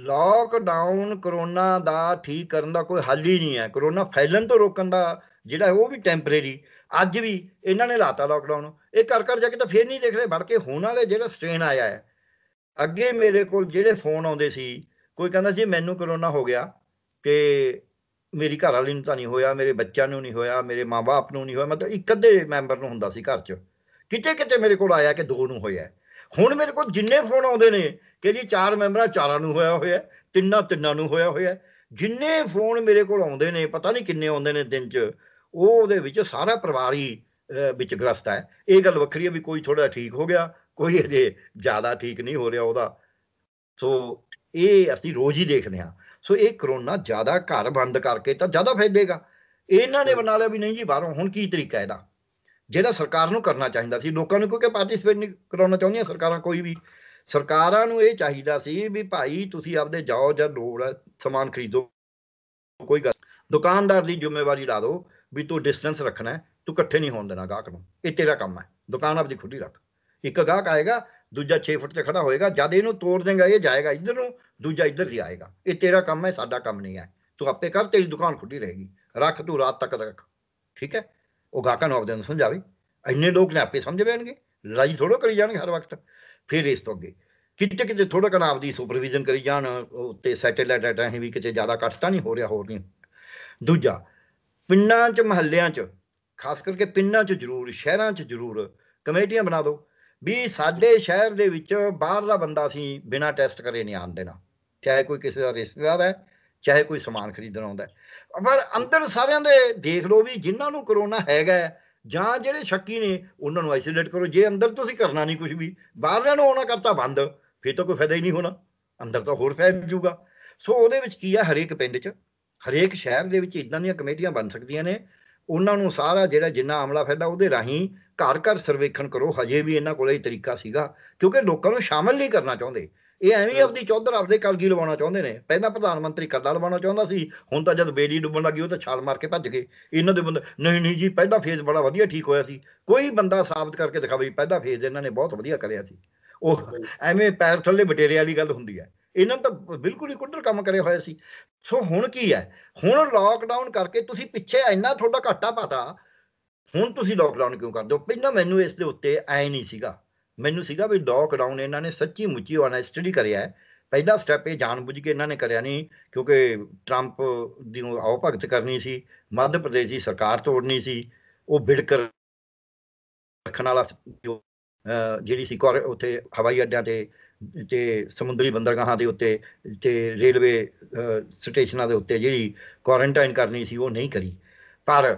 ਲੋਕਡਾਊਨ ਕਰੋਨਾ ਦਾ ਠੀਕ ਕਰਨ ਦਾ ਕੋਈ ਹੱਲ ਹੀ ਨਹੀਂ ਹੈ ਕਰੋਨਾ ਫੈਲਣ ਤੋਂ ਰੋਕਣ ਦਾ ਜਿਹੜਾ ਉਹ ਵੀ ਟੈਂਪਰੇਰੀ ਅੱਜ ਵੀ ਇਹਨਾਂ ਨੇ ਲਾਤਾ ਲਾਕਡਾਊਨ ਇਹ ਕਰ ਕਰ ਜਾ ਕੇ ਤਾਂ ਫੇਰ ਨਹੀਂ ਦੇਖ ਰਹੇ ਵੜ ਕੇ ਹੋਣ ਵਾਲੇ ਜਿਹੜਾ ਸਟ੍ਰੇਨ ਆਇਆ ਹੈ ਅੱਗੇ ਮੇਰੇ ਕੋਲ ਜਿਹੜੇ ਫੋਨ ਆਉਂਦੇ ਸੀ ਕੋਈ ਕਹਿੰਦਾ ਜੀ ਮੈਨੂੰ ਕਰੋਨਾ ਹੋ ਗਿਆ ਤੇ ਮੇਰੀ ਘਰ ਵਾਲੀ ਨੂੰ ਤਾਂ ਨਹੀਂ ਹੋਇਆ ਮੇਰੇ ਬੱਚਿਆਂ ਨੂੰ ਨਹੀਂ ਹੋਇਆ ਮੇਰੇ ਮਾਪੇ ਨੂੰ ਨਹੀਂ ਹੋਇਆ ਮਤਲਬ ਇੱਕ ਅੱਧੇ ਮੈਂਬਰ ਨੂੰ ਹੁੰਦਾ ਸੀ ਘਰ 'ਚ ਕਿਤੇ ਕਿਤੇ ਮੇਰੇ ਕੋਲ ਆਇਆ ਕਿ ਦੋ ਨੂੰ ਹੋਇਆ ਹੁਣ ਮੇਰੇ ਕੋਲ ਜਿੰਨੇ ਫੋਨ ਆਉਂਦੇ ਨੇ ਕਿ ਜੀ ਚਾਰ ਮੈਂਬਰਾਂ ਚਾਰਾਂ ਨੂੰ ਹੋਇਆ ਹੋਇਆ ਤਿੰਨਾਂ ਤਿੰਨਾਂ ਨੂੰ ਹੋਇਆ ਹੋਇਆ ਜਿੰਨੇ ਫੋਨ ਮੇਰੇ ਕੋਲ ਆਉਂਦੇ ਨੇ ਪਤਾ ਨਹੀਂ ਕਿੰਨੇ ਆਉਂਦੇ ਨੇ ਦਿਨ 'ਚ ਉਹ ਉਹਦੇ ਵਿੱਚ ਸਾਰਾ ਪਰਿਵਾਰ ਹੀ ਵਿੱਚ ਗ੍ਰਸਤ ਹੈ ਇਹ ਗੱਲ ਵੱਖਰੀ ਹੈ ਵੀ ਕੋਈ ਥੋੜਾ ਠੀਕ ਹੋ ਗਿਆ ਕੋਈ ਅਜੇ ਜ਼ਿਆਦਾ ਠੀਕ ਨਹੀਂ ਹੋ ਰਿਹਾ ਉਹਦਾ ਸੋ ਇਹ ਅਸੀਂ ਰੋਜ਼ ਹੀ ਦੇਖਦੇ ਹਾਂ ਸੋ ਇਹ ਕਰੋਨਾ ਜ਼ਿਆਦਾ ਘਰ ਬੰਦ ਕਰਕੇ ਤਾਂ ਜ਼ਿਆਦਾ ਫੈਲੇਗਾ ਇਹਨਾਂ ਨੇ ਬਣਾ ਲਿਆ ਵੀ ਨਹੀਂ ਜੀ ਬਾਹਰੋਂ ਹੁਣ ਕੀ ਤਰੀਕਾ ਇਹਦਾ ਜਿਹੜਾ ਸਰਕਾਰ ਨੂੰ ਕਰਨਾ ਚਾਹੀਦਾ ਸੀ ਲੋਕਾਂ ਨੂੰ ਕਿਉਂਕਿ ਪਾਰਟਿਸਿਪੇਟ ਨਹੀਂ ਕਰਾਉਣਾ ਚਾਹੁੰਦੀਆਂ ਸਰਕਾਰਾਂ ਕੋਈ ਵੀ ਸਰਕਾਰਾਂ ਨੂੰ ਇਹ ਚਾਹੀਦਾ ਸੀ ਵੀ ਭਾਈ ਤੁਸੀਂ ਆਪਦੇ ਜਾਓ ਜਾਂ ਲੋੜ ਸਮਾਨ ਖਰੀਦੋ ਕੋਈ ਗੱਲ ਦੁਕਾਨਦਾਰ ਦੀ ਜ਼ਿੰਮੇਵਾਰੀ ਲਾ ਦਿਓ ਵੀ ਤੂੰ ਡਿਸਟੈਂਸ ਰੱਖਣਾ ਹੈ ਤੂੰ ਇਕੱਠੇ ਨਹੀਂ ਹੋਣ ਦੇਣਾ ਗਾਹਕ ਨੂੰ ਇਹ ਤੇਰਾ ਕੰਮ ਹੈ ਦੁਕਾਨ ਆਪਦੀ ਖੁੱਲੀ ਰੱਖ ਇੱਕ ਗਾਹਕ ਆਏਗਾ ਦੂਜਾ 6 ਫੁੱਟ ਤੇ ਖੜਾ ਹੋਏਗਾ ਜਦ ਇਹਨੂੰ ਤੋੜ ਦੇਗਾ ਇਹ ਜਾਏਗਾ ਇੱਧਰ ਨੂੰ ਦੂਜਾ ਇੱਧਰ ਹੀ ਆਏਗਾ ਇਹ ਤੇਰਾ ਕੰਮ ਹੈ ਸਾਡਾ ਕੰਮ ਨਹੀਂ ਹੈ ਤੂੰ ਆਪੇ ਕਰ ਤੇਰੀ ਦੁਕਾਨ ਖੁੱਲੀ ਰਹੇਗੀ ਰੱਖ ਤੂੰ ਰਾਤ ਤੱਕ ਰੱਖ ਠੀਕ ਹੈ ਉਹ ਗਾਹਕਾਂ ਨੂੰ ਆਪਦੇ ਨੂੰ ਸਮਝਾਵੇ ਇੰਨੇ ਲੋਕ ਨੇ ਆਪੇ ਸਮਝ ਬੈਣਗੇ ਲੜਾਈ ਥੋੜੋ ਕਰੀ ਜਾਣਗੇ ਹਰ ਵਕਤ ਫਿਰ ਇਸ ਤੋਂ ਅੱਗੇ ਕਿਤੇ ਕਿਤੇ ਥੋੜਾ ਕਨਾ ਆਪਦੀ ਸੁਪਰਵੀਜ਼ਨ ਕਰੀ ਜਾਣ ਉੱਤੇ ਸੈਟੇਲਾਈਟ ਡਾਟਾ ਹੈ ਵੀ ਕਿਤੇ ਜ਼ਿਆਦਾ ਘਟਤਾ ਨਹੀਂ ਹੋ ਰਿਹਾ ਹੋਰ ਨਹੀਂ ਦੂਜਾ ਪਿੰਡਾਂ 'ਚ ਮਹੱਲਿਆਂ 'ਚ ਖਾਸ ਕਰਕੇ ਪਿੰਡਾਂ 'ਚ ਜ਼ਰੂਰ ਸ਼ਹਿਰਾਂ 'ਚ ਜ਼ਰੂਰ ਕਮੇਟੀਆਂ ਬਣਾ ਦਿਓ ਵੀ ਸਾਡੇ ਸ਼ਹਿਰ ਦੇ ਵਿੱਚ ਬਾਹਰ ਦਾ ਬੰਦਾ ਸੀ ਬਿਨਾਂ ਟੈਸਟ ਕਰੇ ਨਹੀਂ ਆਣ ਦੇਣਾ ਚਾਹੇ ਕੋਈ ਕਿਸੇ ਦਾ ਰਿਸ਼ਤੇਦਾਰ ਹੈ ਚਾਹੇ ਕੋਈ ਸਮਾਨ ਖਰੀਦਣ ਆਉਂਦਾ ਪਰ ਅੰਦਰ ਸਾਰਿਆਂ ਦੇ ਦੇਖ ਲਓ ਵੀ ਜਿਨ੍ਹਾਂ ਨੂੰ ਕਰੋਨਾ ਹੈਗਾ ਜਾਂ ਜਿਹੜੇ ਸ਼ੱਕੀ ਨੇ ਉਹਨਾਂ ਨੂੰ ਆਈਸੋਲੇਟ ਕਰੋ ਜੇ ਅੰਦਰ ਤੁਸੀਂ ਕਰਨਾ ਨਹੀਂ ਕੁਝ ਵੀ ਬਾਹਰਲਿਆਂ ਨੂੰ ਆਉਣਾ ਕਰਤਾ ਬੰਦ ਫਿਰ ਤਾਂ ਕੋਈ ਫਾਇਦਾ ਹੀ ਨਹੀਂ ਹੋਣਾ ਅੰਦਰ ਤਾਂ ਹੋਰ ਫੈਲ ਜੂਗਾ ਸੋ ਉਹਦੇ ਵਿੱਚ ਕੀ ਆ ਹਰੇਕ ਪਿੰਡ 'ਚ ਹਰੇਕ ਸ਼ਹਿਰ ਦੇ ਵਿੱਚ ਇਦਾਂ ਦੀਆਂ ਕਮੇਟੀਆਂ ਬਣ ਸਕਦੀਆਂ ਨੇ ਉਹਨਾਂ ਨੂੰ ਸਾਰਾ ਜਿਹੜਾ ਜਿੰਨਾ ਆਮਲਾ ਫੈਲਾ ਉਹਦੇ ਰਾਹੀਂ ਘਰ ਘਰ ਸਰਵੇਖਣ ਕਰੋ ਹਜੇ ਵੀ ਇਹਨਾਂ ਕੋਲੇ ਤਰੀਕਾ ਸੀਗਾ ਕਿਉਂਕਿ ਲੋਕਾਂ ਨੂੰ ਸ਼ਾਮਲ ਨਹੀਂ ਕਰਨਾ ਚਾਹੁੰਦੇ ਇਹ ਐਵੇਂ ਆਪਦੀ ਚੌਧਰ ਆਪਦੇ ਕਲਗੀ ਲਵਾਉਣਾ ਚਾਹੁੰਦੇ ਨੇ ਪਹਿਲਾਂ ਪ੍ਰਧਾਨ ਮੰਤਰੀ ਕੱਡਾ ਲਵਾਉਣਾ ਚਾਹੁੰਦਾ ਸੀ ਹੁਣ ਤਾਂ ਜਦ ਬੇੜੀ ਡੁੱਬਣ ਲੱਗੀ ਉਹ ਤਾਂ ਛਾਲ ਮਾਰ ਕੇ ਭੱਜ ਗਏ ਇਹਨਾਂ ਦੇ ਬੰਦੇ ਨਹੀਂ ਨਹੀਂ ਜੀ ਪਹਿਲਾ ਫੇਜ਼ ਬੜਾ ਵਧੀਆ ਠੀਕ ਹੋਇਆ ਸੀ ਕੋਈ ਬੰਦਾ ਸਾਬਤ ਕਰਕੇ ਦਿਖਾਵੇ ਪਹਿਲਾ ਫੇਜ਼ ਇਹਨਾਂ ਨੇ ਬਹੁਤ ਵਧੀਆ ਕਰਿਆ ਸੀ ਉਹ ਐਵੇਂ ਪੈਰ ਥੱਲੇ ਬਟੇਰੇ ਵਾਲੀ ਗੱਲ ਹੁੰਦੀ ਹੈ ਇਹਨਾਂ ਤਾਂ ਬਿਲਕੁਲ ਹੀ ਕੁੱਟਰ ਕੰਮ ਕਰੇ ਹੋਏ ਸੀ ਸੋ ਹੁਣ ਕੀ ਹੈ ਹੁਣ ਲਾਕਡਾਊਨ ਕਰਕੇ ਤੁਸੀਂ ਪਿੱਛੇ ਇੰਨਾ ਤੁਹਾਡਾ ਘਾਟਾ ਪਾਤਾ ਹੁਣ ਤੁਸੀਂ ਲਾਕਡਾਊਨ ਕਿਉਂ ਕਰਦੇ ਹੋ ਪਹਿਲਾਂ ਮੈਨੂੰ ਇਸ ਦੇ ਉੱਤੇ ਐ ਨਹੀਂ ਸੀਗਾ ਮੈਨੂੰ ਸੀਗਾ ਵੀ ਲਾਕਡਾਊਨ ਇਹਨਾਂ ਨੇ ਸੱਚੀ ਮੁੱਚੀ ਸਟੱਡੀ ਕਰਿਆ ਹੈ ਪਹਿਲਾ ਸਟੈਪ ਇਹ ਜਾਣਬੁੱਝ ਕੇ ਇਹਨਾਂ ਨੇ ਕਰਿਆ ਨਹੀਂ ਕਿਉਂਕਿ ਟਰੰਪ ਦੀ ਆਉ ਭਗਤ ਕਰਨੀ ਸੀ ਮੱਧ ਪ੍ਰਦੇਸ਼ ਦੀ ਸਰਕਾਰ ਤੋੜਨੀ ਸੀ ਉਹ ਬਿੜਕਰ ਰੱਖਣ ਵਾਲਾ ਜਿਹੜੀ ਸੀ ਉੱਥੇ ਹਵਾਈ ਅੱਡਿਆਂ ਤੇ ਤੇ ਸਮੁੰਦਰੀ ਬੰਦਰਗਾਹਾਂ ਦੇ ਉੱਤੇ ਤੇ ਰੇਲਵੇ ਸਟੇਸ਼ਨਾਂ ਦੇ ਉੱਤੇ ਜਿਹੜੀ ਕੁਆਰੰਟਾਈਨ ਕਰਨੀ ਸੀ ਉਹ ਨਹੀਂ ਕਰੀ ਪਰ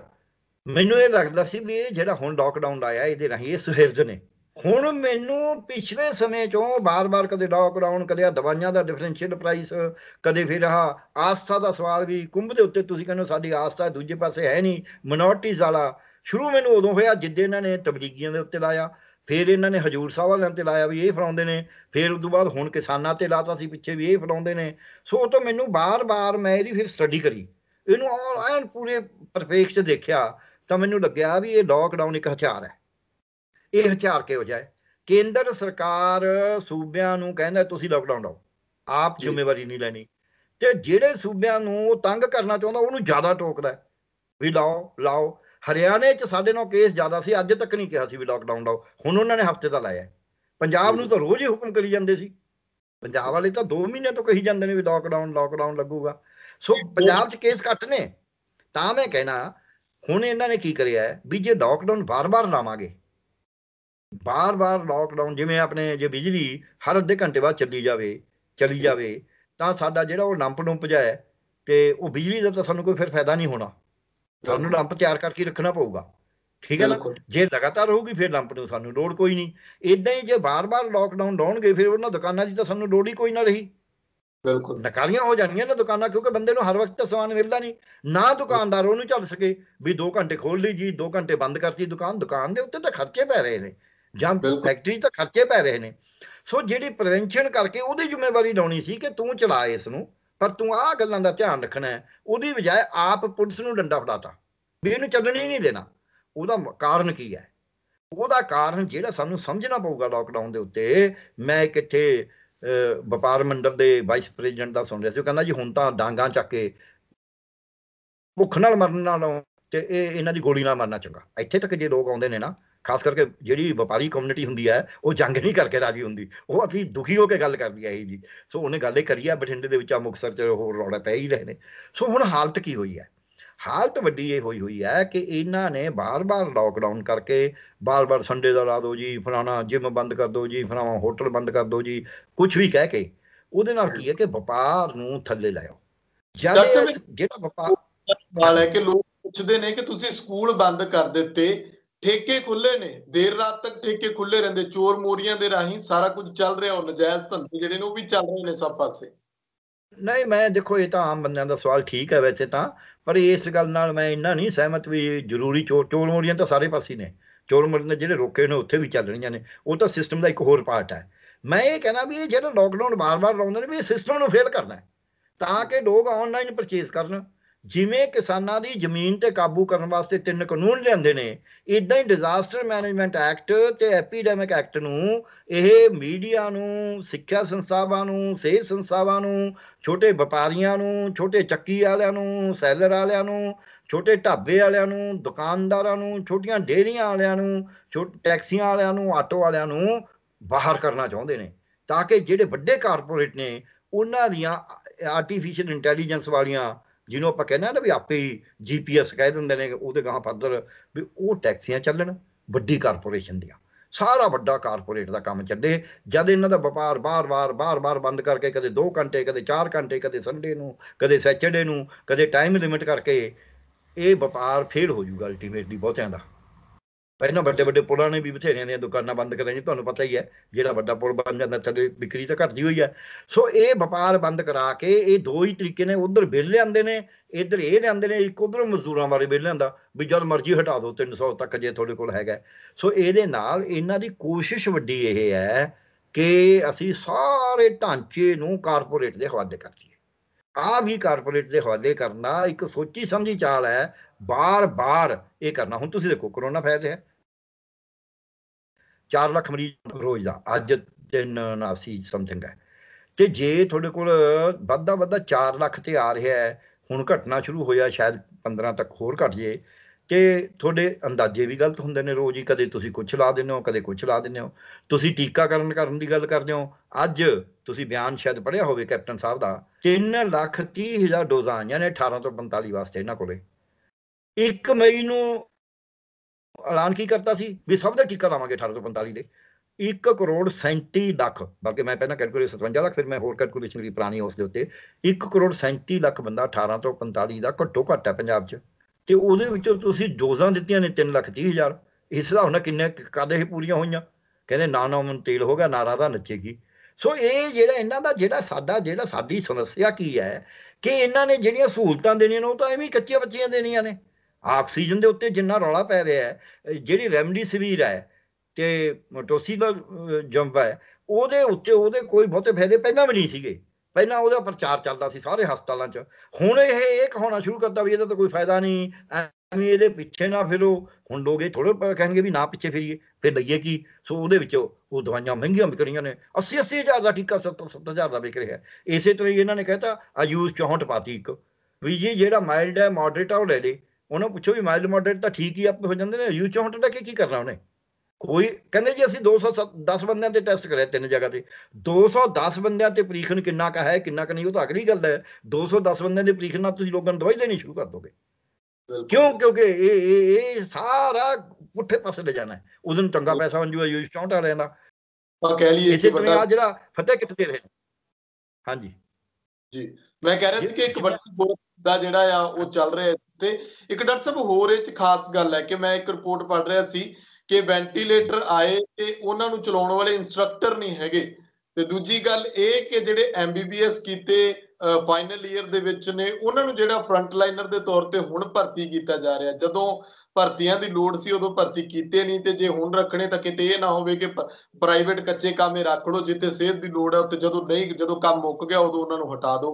ਮੈਨੂੰ ਇਹ ਲੱਗਦਾ ਸੀ ਵੀ ਇਹ ਜਿਹੜਾ ਹੁਣ ਲਾਕਡਾਊਨ ਆਇਆ ਇਹਦੇ ਰਹੀ ਇਹ ਸੁਹਿਰਦ ਨੇ ਹੁਣ ਮੈਨੂੰ ਪਿਛਲੇ ਸਮੇਂ ਚੋਂ ਬਾਰ-ਬਾਰ ਕਦੇ ਲਾਕਡਾਊਨ ਕਰਿਆ ਦਵਾਈਆਂ ਦਾ ਡਿਫਰੈਂਸ਼ੀਅਲ ਪ੍ਰਾਈਸ ਕਦੇ ਫਿਰ ਆ ਆਸਥਾ ਦਾ ਸਵਾਲ ਵੀ ਕੁੰਭ ਦੇ ਉੱਤੇ ਤੁਸੀਂ ਕਹਿੰਦੇ ਸਾਡੀ ਆਸਥਾ ਦੂਜੇ ਪਾਸੇ ਹੈ ਨਹੀਂ ਮਿਨੋਰਟੀਜ਼ ਵਾਲਾ ਸ਼ੁਰੂ ਮੈਨੂੰ ਉਦੋਂ ਹੋਇਆ ਜਿੱਦੇ ਇਹਨਾਂ ਨੇ ਤਬਲੀਗੀਆਂ ਦੇ ਉੱਤੇ ਲਾਇਆ ਫਿਰ ਇਹਨਾਂ ਨੇ ਹਜੂਰ ਸਾਹਿਬ ਵਾਲਿਆਂ ਤੇ ਲਾਇਆ ਵੀ ਇਹ ਫਰਾਉਂਦੇ ਨੇ ਫਿਰ ਉਸ ਤੋਂ ਬਾਅਦ ਹੁਣ ਕਿਸਾਨਾਂ ਤੇ ਲਾਤਾ ਸੀ ਪਿੱਛੇ ਵੀ ਇਹ ਫਰਾਉਂਦੇ ਨੇ ਸੋ ਉਹ ਤੋਂ ਮੈਨੂੰ ਬਾਰ-ਬਾਰ ਮੈਂ ਇਹਦੀ ਫਿਰ ਸਟੱਡੀ ਕਰੀ ਇਹਨੂੰ ਐਂਡ ਪੂਰੇ ਪਰਫੈਕਟ ਦੇਖਿਆ ਤਾਂ ਮੈਨੂੰ ਲੱਗਿਆ ਵੀ ਇਹ ਲੋਕਡਾਊਨ ਇੱਕ ਹਥਿਆਰ ਹੈ ਇਹ ਹਥਿਆਰ ਕਿਹੋ ਜਾਏ ਕੇਂਦਰ ਸਰਕਾਰ ਸੂਬਿਆਂ ਨੂੰ ਕਹਿੰਦਾ ਤੁਸੀਂ ਲੋਕਡਾਊਨ ਲਾਓ ਆਪ ਜ਼ਿੰਮੇਵਾਰੀ ਨਹੀਂ ਲੈਣੀ ਤੇ ਜਿਹੜੇ ਸੂਬਿਆਂ ਨੂੰ ਤੰਗ ਕਰਨਾ ਚਾਹੁੰਦਾ ਉਹਨੂੰ ਜ਼ਿਆਦਾ ਟੋਕਦਾ ਵੀ ਲਾਓ ਲਾਓ ਹਰਿਆਣੇ 'ਚ ਸਾਡੇ ਨਾਲ ਕੇਸ ਜ਼ਿਆਦਾ ਸੀ ਅੱਜ ਤੱਕ ਨਹੀਂ ਕਿਹਾ ਸੀ ਵੀ ਲਾਕਡਾਊਨ ਲਾਓ ਹੁਣ ਉਹਨਾਂ ਨੇ ਹਫਤੇ ਦਾ ਲਾਇਆ ਪੰਜਾਬ ਨੂੰ ਤਾਂ ਰੋਜ਼ ਹੀ ਹੁਕਮ ਕਰੀ ਜਾਂਦੇ ਸੀ ਪੰਜਾਬ ਵਾਲੇ ਤਾਂ 2 ਮਹੀਨੇ ਤੋਂ ਕਹੀ ਜਾਂਦੇ ਨੇ ਵੀ ਲਾਕਡਾਊਨ ਲਾਕਡਾਊਨ ਲੱਗੂਗਾ ਸੋ ਪੰਜਾਬ 'ਚ ਕੇਸ ਘੱਟ ਨੇ ਤਾਂ ਮੈਂ ਕਹਿਣਾ ਹੁਣ ਇਹਨਾਂ ਨੇ ਕੀ ਕਰਿਆ ਹੈ ਵੀ ਜੇ ਲਾਕਡਾਊਨ ਬਾਰ-ਬਾਰ ਲਾਵਾਂਗੇ ਬਾਰ-ਬਾਰ ਲਾਕਡਾਊਨ ਜਿਵੇਂ ਆਪਣੇ ਜੇ ਬਿਜਲੀ ਹਰ ਅੱਧੇ ਘੰਟੇ ਬਾਅਦ ਚੱਲੀ ਜਾਵੇ ਚਲੀ ਜਾਵੇ ਤਾਂ ਸਾਡਾ ਜਿਹੜਾ ਉਹ ਨੰਪ ਨੂੰ ਭਜਾਇਆ ਤੇ ਉਹ ਬਿਜਲੀ ਦਾ ਤਾਂ ਸਾਨੂੰ ਕੋਈ ਫਿਰ ਫਾਇਦਾ ਨਹੀਂ ਹੋਣਾ ਤੁਹਾਨੂੰ ਲੰਪ ਤਿਆਰ ਕਰਕੇ ਰੱਖਣਾ ਪਊਗਾ ਠੀਕ ਹੈ ਨਾ ਜੇ ਲਗਾਤਾਰ ਰਹੂਗੀ ਫਿਰ ਲੰਪ ਨੂੰ ਸਾਨੂੰ ਲੋੜ ਕੋਈ ਨਹੀਂ ਇਦਾਂ ਹੀ ਜੇ ਬਾਰ-ਬਾਰ ਲਾਕਡਾਊਨ ਲਾਉਣਗੇ ਫਿਰ ਉਹਨਾਂ ਦੁਕਾਨਾਂ 'ਚ ਤਾਂ ਸਾਨੂੰ ਲੋੜ ਹੀ ਕੋਈ ਨਾ ਰਹੀ ਬਿਲਕੁਲ ਨਕਾਲੀਆਂ ਹੋ ਜਾਣੀਆਂ ਨਾ ਦੁਕਾਨਾਂ ਕਿਉਂਕਿ ਬੰਦੇ ਨੂੰ ਹਰ ਵਕਤ ਤਾਂ ਸਮਾਨ ਮਿਲਦਾ ਨਹੀਂ ਨਾ ਦੁਕਾਨਦਾਰ ਉਹਨੂੰ ਚੱਲ ਸਕੇ ਵੀ 2 ਘੰਟੇ ਖੋਲ ਲਈ ਜੀ 2 ਘੰਟੇ ਬੰਦ ਕਰਤੀ ਦੁਕਾਨ ਦੁਕਾਨ ਦੇ ਉੱਤੇ ਤਾਂ ਖਰਚੇ ਪੈ ਰਹੇ ਨੇ ਜਾਂ ਫੈਕਟਰੀ ਤਾਂ ਖਰਚੇ ਪੈ ਰਹੇ ਨੇ ਸੋ ਜਿਹੜੀ ਪ੍ਰੀਵੈਂਸ਼ਨ ਕਰਕੇ ਉਹਦੀ ਜ਼ਿੰਮੇਵਾਰੀ ਲਾਉਣੀ ਸੀ ਕਿ ਤੂੰ ਚਲਾ ਇਸ ਨੂੰ ਪਰ ਤੂੰ ਆਹ ਗੱਲਾਂ ਦਾ ਧਿਆਨ ਰੱਖਣਾ ਉਹਦੀ ਬਜਾਏ ਆਪ ਪੁਲਿਸ ਨੂੰ ਡੰਡਾ ਫੜਾਤਾ ਵੀ ਇਹਨੂੰ ਚੱਲਣ ਹੀ ਨਹੀਂ ਦੇਣਾ ਉਹਦਾ ਕਾਰਨ ਕੀ ਹੈ ਉਹਦਾ ਕਾਰਨ ਜਿਹੜਾ ਸਾਨੂੰ ਸਮਝਣਾ ਪਊਗਾ ਲਾਕਡਾਊਨ ਦੇ ਉੱਤੇ ਮੈਂ ਕਿੱਥੇ ਵਪਾਰ ਮੰਡਲ ਦੇ ਵਾਈਸ ਪ੍ਰੈਜ਼ੀਡੈਂਟ ਦਾ ਸੁਣ ਰਿਹਾ ਸੀ ਉਹ ਕਹਿੰਦਾ ਜੀ ਹੁਣ ਤਾਂ ਡਾਂਗਾ ਚੱਕ ਕੇ ਭੁੱਖ ਨਾਲ ਮਰਨ ਨਾਲੋਂ ਤੇ ਇਹ ਇਹਨਾਂ ਦੀ ਗੋਲੀ ਨਾਲ ਮਰਨਾ ਚੰਗਾ ਇੱਥੇ ਤੱਕ ਜੇ ਲੋਕ ਆਉਂਦੇ ਨੇ ਨਾ ਖਾਸ ਕਰਕੇ ਜਿਹੜੀ ਵਪਾਰੀ ਕਮਿਊਨਿਟੀ ਹੁੰਦੀ ਹੈ ਉਹ ਜੰਗ ਨਹੀਂ ਕਰਕੇ ਰਾਜੀ ਹੁੰਦੀ ਉਹ ਅਸੀਂ ਦੁਖੀ ਹੋ ਕੇ ਗੱਲ ਕਰਦੀ ਆਈ ਜੀ ਸੋ ਉਹਨੇ ਗੱਲ ਇਹ ਕਰੀ ਆ ਬਠਿੰਡੇ ਦੇ ਵਿੱਚ ਆ ਮੁਕਸਰ ਚ ਹੋਰ ਰੌਲਾ ਪੈ ਹੀ ਰਹੇ ਨੇ ਸੋ ਹੁਣ ਹਾਲਤ ਕੀ ਹੋਈ ਹੈ ਹਾਲਤ ਵੱਡੀ ਇਹ ਹੋਈ ਹੋਈ ਹੈ ਕਿ ਇਹਨਾਂ ਨੇ ਬਾਰ-ਬਾਰ ਲਾਕਡਾਊਨ ਕਰਕੇ ਬਾਰ-ਬਾਰ ਸੰਡੇ ਦਾ ਲਾ ਜੀ ਫਲਾਣਾ ਜਿਮ ਬੰਦ ਕਰ ਦਿਓ ਜੀ ਫਲਾਣਾ ਹੋਟਲ ਬੰਦ ਕਰ ਦਿਓ ਜੀ ਕੁਝ ਵੀ ਕਹਿ ਕੇ ਉਹਦੇ ਨਾਲ ਕੀ ਹੈ ਕਿ ਵਪਾਰ ਨੂੰ ਥੱਲੇ ਲਾਇਓ ਜਿਹੜਾ ਵਪਾਰ ਵਾਲਾ ਹੈ ਕਿ ਲੋਕ ਪੁੱਛਦੇ ਨੇ ਕਿ ਤੁਸੀਂ ਸਕੂਲ ਬੰਦ ਕਰ ਦਿੱਤੇ ਠੇਕੇ ਖੁੱਲੇ ਨੇ ਦੇਰ ਰਾਤ ਤੱਕ ਠੇਕੇ ਖੁੱਲੇ ਰਹਿੰਦੇ ਚੋਰ ਮੋਰੀਆਂ ਦੇ ਰਾਹੀਂ ਸਾਰਾ ਕੁਝ ਚੱਲ ਰਿਹਾ ਉਹ ਨਜਾਇਜ਼ ਧੰਦੇ ਜਿਹੜੇ ਨੇ ਉਹ ਵੀ ਚੱਲ ਰਹੇ ਨੇ ਸਭ ਪਾਸੇ ਨਹੀਂ ਮੈਂ ਦੇਖੋ ਇਹ ਤਾਂ ਆਮ ਬੰਦਿਆਂ ਦਾ ਸਵਾਲ ਠੀਕ ਹੈ ਵੈਸੇ ਤਾਂ ਪਰ ਇਸ ਗੱਲ ਨਾਲ ਮੈਂ ਇੰਨਾ ਨਹੀਂ ਸਹਿਮਤ ਵੀ ਜ਼ਰੂਰੀ ਚੋਰ ਚੋਰ ਮੋਰੀਆਂ ਤਾਂ ਸਾਰੇ ਪਾਸੇ ਨੇ ਚੋਰ ਮੋਰੀਆਂ ਦੇ ਜਿਹੜੇ ਰੋਕੇ ਨੇ ਉੱਥੇ ਵੀ ਚੱਲ ਰਹੀਆਂ ਨੇ ਉਹ ਤਾਂ ਸਿਸਟਮ ਦਾ ਇੱਕ ਹੋਰ ਪਾਰਟ ਹੈ ਮੈਂ ਇਹ ਕਹਿਣਾ ਵੀ ਇਹ ਜਿਹੜਾ ਲੋਕਡਾਊਨ ਬਾਰ-ਬਾਰ ਲਾਉਂਦੇ ਨੇ ਵੀ ਇਹ ਸਿਸਟਮ ਨੂੰ ਫੇਲ ਕਰਨਾ ਤਾਂ ਕਿ ਲੋਕ ਆਨਲਾਈਨ ਪਰਚੇਸ ਕਰਨ ਜਿਵੇਂ ਕਿਸਾਨਾਂ ਦੀ ਜ਼ਮੀਨ ਤੇ ਕਾਬੂ ਕਰਨ ਵਾਸਤੇ ਤਿੰਨ ਕਾਨੂੰਨ ਲਿਆਂਦੇ ਨੇ ਇਦਾਂ ਹੀ ਡਿਜ਼ਾਸਟਰ ਮੈਨੇਜਮੈਂਟ ਐਕਟ ਤੇ ਐਪੀਡੈਮਿਕ ਐਕਟ ਨੂੰ ਇਹ ਮੀਡੀਆ ਨੂੰ ਸਿੱਖਿਆ ਸੰਸਥਾਵਾਂ ਨੂੰ ਸਿਹਤ ਸੰਸਥਾਵਾਂ ਨੂੰ ਛੋਟੇ ਵਪਾਰੀਆਂ ਨੂੰ ਛੋਟੇ ਚੱਕੀ ਵਾਲਿਆਂ ਨੂੰ ਸੈਲਰ ਵਾਲਿਆਂ ਨੂੰ ਛੋਟੇ ਢਾਬੇ ਵਾਲਿਆਂ ਨੂੰ ਦੁਕਾਨਦਾਰਾਂ ਨੂੰ ਛੋਟੀਆਂ ਡੇਰੀਆਂ ਵਾਲਿਆਂ ਨੂੰ ਛੋਟੇ ਟੈਕਸੀਆਂ ਵਾਲਿਆਂ ਨੂੰ ਆਟੋ ਵਾਲਿਆਂ ਨੂੰ ਬਾਹਰ ਕਰਨਾ ਚਾਹੁੰਦੇ ਨੇ ਤਾਂ ਕਿ ਜਿਹੜੇ ਵੱਡੇ ਕਾਰਪੋਰੇਟ ਨੇ ਉਹਨਾਂ ਦੀਆਂ ਆਰਟੀਫੀਸ਼ੀਅਲ ਇੰਟੈਲੀਜੈਂਸ ਵਾਲੀਆਂ ਜਿਹਨੂੰ ਆਪਾਂ ਕਹਿੰਦੇ ਨਾ ਵੀ ਆਪੇ ਜੀਪੀਐਸ ਕਹਿ ਦਿੰਦੇ ਨੇ ਉਹਦੇ ਗਾਂ ਫਰਦਰ ਵੀ ਉਹ ਟੈਕਸੀਆਂ ਚੱਲਣ ਵੱਡੀ ਕਾਰਪੋਰੇਸ਼ਨ ਦੀਆਂ ਸਾਰਾ ਵੱਡਾ ਕਾਰਪੋਰੇਟ ਦਾ ਕੰਮ ਛੱਡੇ ਜਦ ਇਹਨਾਂ ਦਾ ਵਪਾਰ ਬਾਰ-ਬਾਰ ਬਾਰ-ਬਾਰ ਬੰਦ ਕਰਕੇ ਕਦੇ 2 ਘੰਟੇ ਕਦੇ 4 ਘੰਟੇ ਕਦੇ ਸੰਡੇ ਨੂੰ ਕਦੇ ਸੈਚਰਡੇ ਨੂੰ ਕਦੇ ਟਾਈਮ ਲਿਮਿਟ ਕਰਕੇ ਇਹ ਵਪਾਰ ਫੇਲ ਹੋ ਜਾਊਗਾ ਅਲਟੀਮੇਟਲੀ ਬਹੁਤਿਆਂ ਦਾ ਪਹਿਲਾਂ ਵੱਡੇ ਵੱਡੇ ਪੁਲਾਂ ਨੇ ਵੀ ਬਥੇਰੀਆਂ ਦੀਆਂ ਦੁਕਾਨਾਂ ਬੰਦ ਕਰਾਈਆਂ ਤੁਹਾਨੂੰ ਪਤਾ ਹੀ ਹੈ ਜਿਹੜਾ ਵੱਡਾ ਪੁਲ ਬਣ ਜਾਂਦਾ ਥੱਲੇ ਵਿਕਰੀ ਤਾਂ ਘਟਦੀ ਹੋਈ ਹੈ ਸੋ ਇਹ ਵਪਾਰ ਬੰਦ ਕਰਾ ਕੇ ਇਹ ਦੋ ਹੀ ਤਰੀਕੇ ਨੇ ਉਧਰ ਬਿੱਲ ਲਿਆਂਦੇ ਨੇ ਇਧਰ ਇਹ ਲਿਆਂਦੇ ਨੇ ਇੱਕ ਉਧਰ ਮਜ਼ਦੂਰਾਂ ਬਾਰੇ ਬਿੱਲ ਲਿਆਂਦਾ ਵੀ ਜਦ ਮਰਜ਼ੀ ਹਟਾ ਦਿਓ 300 ਤੱਕ ਜੇ ਤੁਹਾਡੇ ਕੋਲ ਹੈਗਾ ਸੋ ਇਹਦੇ ਨਾਲ ਇਹਨਾਂ ਦੀ ਕੋਸ਼ਿਸ਼ ਵੱਡੀ ਇਹ ਹੈ ਕਿ ਅਸੀਂ ਸਾਰੇ ਢਾਂਚੇ ਨੂੰ ਕਾਰਪੋਰੇਟ ਦੇ ਹਵਾਲੇ ਕਰ ਦਈਏ ਆ ਵੀ ਕਾਰਪੋਰੇਟ ਦੇ ਹਵਾਲੇ ਕਰਨਾ ਇੱਕ ਸੋਚੀ ਸਮਝੀ ਚਾਲ ਹੈ ਬਾਰ-ਬਾਰ ਇਹ ਕਰਨਾ ਹੁਣ ਤੁਸੀਂ ਦੇਖੋ ਕਰੋਨਾ ਫੈਲ ਰਿਹਾ 4 ਲੱਖ ਮਰੀਜ਼ ਰੋਜ਼ ਦਾ ਅੱਜ 379 ਸਮਥਿੰਗ ਹੈ ਤੇ ਜੇ ਤੁਹਾਡੇ ਕੋਲ ਵੱਧਾ ਵੱਧਾ 4 ਲੱਖ ਤੇ ਆ ਰਿਹਾ ਹੈ ਹੁਣ ਘਟਣਾ ਸ਼ੁਰੂ ਹੋਇਆ ਸ਼ਾਇਦ 15 ਤੱਕ ਹੋਰ ਘਟ ਜੇ ਤੇ ਤੁਹਾਡੇ ਅੰਦਾਜ਼ੇ ਵੀ ਗਲਤ ਹੁੰਦੇ ਨੇ ਰੋਜ਼ ਹੀ ਕਦੇ ਤੁਸੀਂ ਕੁਝ ਲਾ ਦਿੰਦੇ ਹੋ ਕਦੇ ਕੁਝ ਲਾ ਦਿੰਦੇ ਹੋ ਤੁਸੀਂ ਟੀਕਾਕਰਨ ਕਰਨ ਦੀ ਗੱਲ ਕਰਦੇ ਹੋ ਅੱਜ ਤੁਸੀਂ ਬਿਆਨ ਸ਼ਾਇਦ ਪੜਿਆ ਹੋਵੇ ਕੈਪਟਨ ਸਾਹਿਬ ਦਾ 3 ਲੱਖ 30 ਹਜ਼ਾਰ ਡੋਜ਼ਾਂ ਨੇ 18 ਤੋਂ 45 ਵਾਸਤੇ ਇਹਨਾਂ ਕੋਲੇ 1 ਮਈ ਨੂੰ ਐਲਾਨ ਕੀ ਕਰਤਾ ਸੀ ਵੀ ਸਭ ਦੇ ਟੀਕਾ ਲਾਵਾਂਗੇ 1845 ਦੇ 1 ਕਰੋੜ 37 ਲੱਖ ਬਲਕਿ ਮੈਂ ਪਹਿਲਾਂ ਕੈਲਕੂਲੇਟ 57 ਲੱਖ ਫਿਰ ਮੈਂ ਹੋਰ ਕੈਲਕੂਲੇਸ਼ਨ ਵੀ ਪ੍ਰਾਣੀ ਉਸ ਦੇ ਉੱਤੇ 1 ਕਰੋੜ 37 ਲੱਖ ਬੰਦਾ 18 ਤੋਂ 45 ਦਾ ਘੱਟੋ ਘੱਟ ਹੈ ਪੰਜਾਬ 'ਚ ਤੇ ਉਹਦੇ ਵਿੱਚੋਂ ਤੁਸੀਂ ਡੋਜ਼ਾਂ ਦਿੱਤੀਆਂ ਨੇ 3 ਲੱਖ 30 ਹਜ਼ਾਰ ਇਸ ਹਿਸਾਬ ਨਾਲ ਕਿੰਨੇ ਕਾਦੇ ਪੂਰੀਆਂ ਹੋਈਆਂ ਕਹਿੰਦੇ ਨਾ ਨਾ ਮਨ ਤੇਲ ਹੋਗਾ ਨਾ ਰਾਧਾ ਨੱਚੇਗੀ ਸੋ ਇਹ ਜਿਹੜਾ ਇਹਨਾਂ ਦਾ ਜਿਹੜਾ ਸਾਡਾ ਜਿਹੜਾ ਸਾਡੀ ਸਮੱਸਿਆ ਕੀ ਹੈ ਕਿ ਇਹਨਾਂ ਨੇ ਜਿਹੜੀਆਂ ਸਹੂਲਤਾਂ ਦੇਣੀਆਂ ਨੇ ਉਹ ਤਾਂ ਐਵੇਂ ਕੱਚੀਆਂ ਬੱਚੀਆਂ ਦੇਣੀਆਂ ਨੇ ਆਕਸੀਜਨ ਦੇ ਉੱਤੇ ਜਿੰਨਾ ਰੌਲਾ ਪੈ ਰਿਹਾ ਹੈ ਜਿਹੜੀ ਸਵੀਰ ਹੈ ਤੇ ਟੋਸੀਬਲ ਜੰਪ ਹੈ ਉਹਦੇ ਉੱਤੇ ਉਹਦੇ ਕੋਈ ਬਹੁਤੇ ਫਾਇਦੇ ਪਹਿਲਾਂ ਵੀ ਨਹੀਂ ਸੀਗੇ ਪਹਿਲਾਂ ਉਹਦਾ ਪ੍ਰਚਾਰ ਚੱਲਦਾ ਸੀ ਸਾਰੇ ਹਸਪਤਾਲਾਂ 'ਚ ਹੁਣ ਇਹ ਇਹ ਕਹਾਉਣਾ ਸ਼ੁਰੂ ਕਰਦਾ ਵੀ ਇਹਦਾ ਤਾਂ ਕੋਈ ਫਾਇਦਾ ਨਹੀਂ ਐਵੇਂ ਇਹਦੇ ਪਿੱਛੇ ਨਾ ਫਿਰੋ ਹੁਣ ਲੋਗੇ ਥੋੜੇ ਕਹਿਣਗੇ ਵੀ ਨਾ ਪਿੱਛੇ ਫਿਰੀਏ ਫਿਰ ਲਈਏ ਕੀ ਸੋ ਉਹਦੇ ਵਿੱਚ ਉਹ ਦਵਾਈਆਂ ਮਹਿੰਗੀਆਂ ਵਿਕਣੀਆਂ ਨੇ 80 80000 ਦਾ ਠੀਕਾ 70 70000 ਦਾ ਵਿਕ ਰਿਹਾ ਇਸੇ ਤਰ੍ਹਾਂ ਹੀ ਇਹਨਾਂ ਨੇ ਕਹਿਤਾ ਆ ਯੂਜ਼ 64 ਪਾਤੀ ਇੱਕ ਵੀ ਜੀ ਜਿਹੜਾ ਮਾਈਲਡ ਹੈ ਮੋਡਰੇਟ ਆ ਉਹ ਲੈ ਲੇ ਉਹਨੂੰ ਪੁੱਛੋ ਵੀ ਮਾਈਲਡ ਮੋਡਰੇਟ ਤਾਂ ਠੀਕ ਹੀ ਆਪੇ ਹੋ ਜਾਂਦੇ ਨੇ ਯੂ 64 ਦਾ ਕੀ ਕਰਨਾ ਉਹਨੇ ਕੋਈ ਕਹਿੰਦੇ ਜੀ ਅਸੀਂ 210 ਬੰਦਿਆਂ ਤੇ ਟੈਸਟ ਕਰਿਆ ਤਿੰਨ ਜਗ੍ਹਾ ਤੇ 210 ਬੰਦਿਆਂ ਤੇ ਪ੍ਰੀਖਣ ਕਿੰਨਾ ਕਾ ਹੈ ਕਿੰਨਾ ਕ ਨਹੀਂ ਉਹ ਤਾਂ ਅਗਲੀ ਗੱਲ ਹੈ 210 ਬੰਦਿਆਂ ਦੇ ਪ੍ਰੀਖਣ ਨਾਲ ਤੁਸੀਂ ਲੋਕਾਂ ਨੂੰ ਦਵਾਈ ਦੇਣੀ ਸ਼ੁਰੂ ਕਰ ਦੋਗੇ ਕਿਉਂ ਕਿਉਂਕਿ ਇਹ ਇਹ ਇਹ ਸਾਰਾ ਪੁੱਠੇ ਪਾਸੇ ਲੈ ਜਾਣਾ ਹੈ ਉਹਦੋਂ ਚੰਗਾ ਪੈਸਾ ਜੂਗਾ ਯੂ 64 ਵਾਲਿਆਂ ਦਾ ਤਾਂ ਕਹਿ ਲਈਏ ਕਿ ਵੱਡਾ ਜਿਹੜਾ ਫਤਿਹ ਕਿੱਥੇ ਰਹੇ ਹਾਂਜੀ ਜੀ ਮੈਂ ਕਹਿ ਰਿਹਾ ਸੀ ਕਿ ਇੱਕ ਵੱਡੀ ਬਹੁਤ ਦਾ ਜਿਹੜਾ ਆ ਉਹ ਚੱਲ ਰਿਹਾ ਤੇ ਇੱਕ ਡਾਕਟਰ ਸਾਹਿਬ ਹੋਰ ਇਹ ਚ ਖਾਸ ਗੱਲ ਹੈ ਕਿ ਮੈਂ ਇੱਕ ਰਿਪੋਰਟ ਪੜ੍ਹ ਰਿਹਾ ਸੀ ਕਿ ਵੈਂਟੀਲੇਟਰ ਆਏ ਤੇ ਉਹਨਾਂ ਨੂੰ ਚਲਾਉਣ ਵਾਲੇ ਇਨਸਟ੍ਰਕਟਰ ਨਹੀਂ ਹੈਗੇ ਤੇ ਦੂਜੀ ਗੱਲ ਇਹ ਕਿ ਜਿਹੜੇ ਐਮਬੀਬੀਐਸ ਕੀਤੇ ਫਾਈਨਲ ਈਅਰ ਦੇ ਵਿੱਚ ਨੇ ਉਹਨਾਂ ਨੂੰ ਜਿਹੜਾ ਫਰੰਟ ਲਾਈਨਰ ਦੇ ਤੌਰ ਤੇ ਹੁਣ ਭਰਤੀ ਕੀਤਾ ਜਾ ਰਿਹਾ ਜਦੋਂ ਭਰਤੀਆਂ ਦੀ ਲੋੜ ਸੀ ਉਦੋਂ ਭਰਤੀ ਕੀਤੇ ਨਹੀਂ ਤੇ ਜੇ ਹੁਣ ਰੱਖਣੇ ਤਾਂ ਕਿਤੇ ਇਹ ਨਾ ਹੋਵੇ ਕਿ ਪ੍ਰਾਈਵੇਟ ਕੱਚੇ ਕਾਮੇ ਰੱਖ ਲਓ ਜਿੱਥੇ ਸਿਹਤ ਦੀ ਲੋੜ ਹੈ ਉੱਥੇ ਜਦੋਂ ਨਹੀਂ ਜਦੋਂ ਕੰਮ ਮੁੱਕ ਗਿਆ ਉਦੋਂ ਉਹਨਾਂ ਨੂੰ ਹਟਾ ਦਿਓ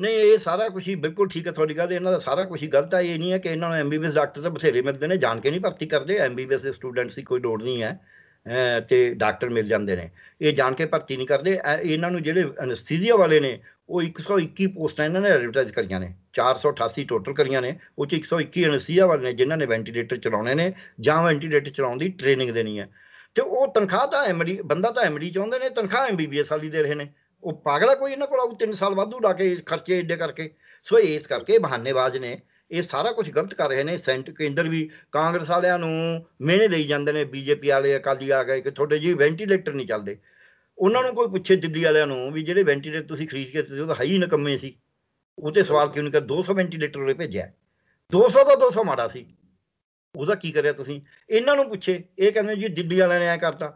ਨਹੀਂ ਇਹ ਸਾਰਾ ਕੁਝ ਹੀ ਬਿਲਕੁਲ ਠੀਕ ਹੈ ਤੁਹਾਡੀ ਗੱਲ ਇਹਨਾਂ ਦਾ ਸਾਰਾ ਕੁਝ ਹੀ ਗਲਤ ਹੈ ਇਹ ਨਹੀਂ ਹੈ ਕਿ ਇਹਨਾਂ ਨੂੰ ਐਮਬੀਬੀਐਸ ਡਾਕਟਰ ਤਾਂ ਬਥੇਰੇ ਮਿਲਦੇ ਨੇ ਜਾਣ ਕੇ ਨਹੀਂ ਭਰਤੀ ਕਰਦੇ ਐਮਬੀਬੀਐਸ ਦੇ ਸਟੂਡੈਂਟਸ ਦੀ ਕੋਈ ਲੋੜ ਨਹੀਂ ਹੈ ਤੇ ਡਾਕਟਰ ਮਿਲ ਜਾਂਦੇ ਨੇ ਇਹ ਜਾਣ ਕੇ ਭਰਤੀ ਨਹੀਂ ਕਰਦੇ ਇਹਨਾਂ ਨੂੰ ਜਿਹੜੇ ਅਨਸਥੀਸੀਆ ਵਾਲੇ ਨੇ ਉਹ 121 ਪੋਸਟਾਂ ਇਹਨਾਂ ਨੇ ਐਡਵਰਟਾਈਜ਼ ਕਰੀਆਂ ਨੇ 488 ਟੋਟਲ ਕਰੀਆਂ ਨੇ ਉਹ ਚ 121 ਅਨਸਥੀਸੀਆ ਵਾਲੇ ਨੇ ਜਿਨ੍ਹਾਂ ਨੇ ਵੈਂਟੀਲੇਟਰ ਚਲਾਉਣੇ ਨੇ ਜਾਂ ਵੈਂਟੀਲੇਟਰ ਚਲਾਉਣ ਦੀ ਟ੍ਰੇਨਿੰਗ ਦੇਣੀ ਹੈ ਤੇ ਉਹ ਤਨਖਾਹ ਤਾਂ ਐਮਡੀ ਬੰਦਾ ਤਾਂ ਐਮਡੀ ਚਾਹੁੰਦੇ ਨੇ ਤਨਖਾਹ ਐਮਬੀਬੀਐਸ ਵਾਲੀ ਦੇ ਰਹੇ ਨੇ ਉਹ ਪਾਗਲਾ ਕੋਈ ਇਹਨਾਂ ਕੋਲ ਆਉ 3 ਸਾਲ ਵਾਧੂ ਲਾ ਕੇ ਖਰਚੇ ਏਡੇ ਕਰਕੇ ਸੋ ਇਸ ਕਰਕੇ ਬਹਾਨੇਬਾਜ਼ ਨੇ ਇਹ ਸਾਰਾ ਕੁਝ ਗਲਤ ਕਰ ਰਹੇ ਨੇ ਸੈਂਟ ਕੇਂਦਰ ਵੀ ਕਾਂਗਰਸ ਵਾਲਿਆਂ ਨੂੰ ਮਿਹਣੇ ਦੇਈ ਜਾਂਦੇ ਨੇ ਬੀਜੇਪੀ ਵਾਲੇ ਅਕਾਲੀ ਆ ਗਏ ਕਿ ਤੁਹਾਡੇ ਜੀ ਵੈਂਟੀਲੇਟਰ ਨਹੀਂ ਚੱਲਦੇ ਉਹਨਾਂ ਨੂੰ ਕੋਈ ਪੁੱਛੇ ਦਿੱਲੀ ਵਾਲਿਆਂ ਨੂੰ ਵੀ ਜਿਹੜੇ ਵੈਂਟੀਲੇਟਰ ਤੁਸੀਂ ਖਰੀਦ ਕੇ ਦਿੱਤੇ ਉਹ ਤਾਂ ਹੈ ਹੀ ਨਕਮੇ ਸੀ ਉਹਤੇ ਸਵਾਲ ਕਿਉਂ ਨਹੀਂ ਕਰ 200 ਵੈਂਟੀਲੇਟਰ ਉਹਨੇ ਭੇਜਿਆ 200 ਦਾ 200 ਮਾੜਾ ਸੀ ਉਹਦਾ ਕੀ ਕਰਿਆ ਤੁਸੀਂ ਇਹਨਾਂ ਨੂੰ ਪੁੱਛੇ ਇਹ ਕਹਿੰਦੇ ਜੀ ਦਿੱਲੀ ਵਾਲਿਆਂ ਨੇ ਐ ਕਰਤਾ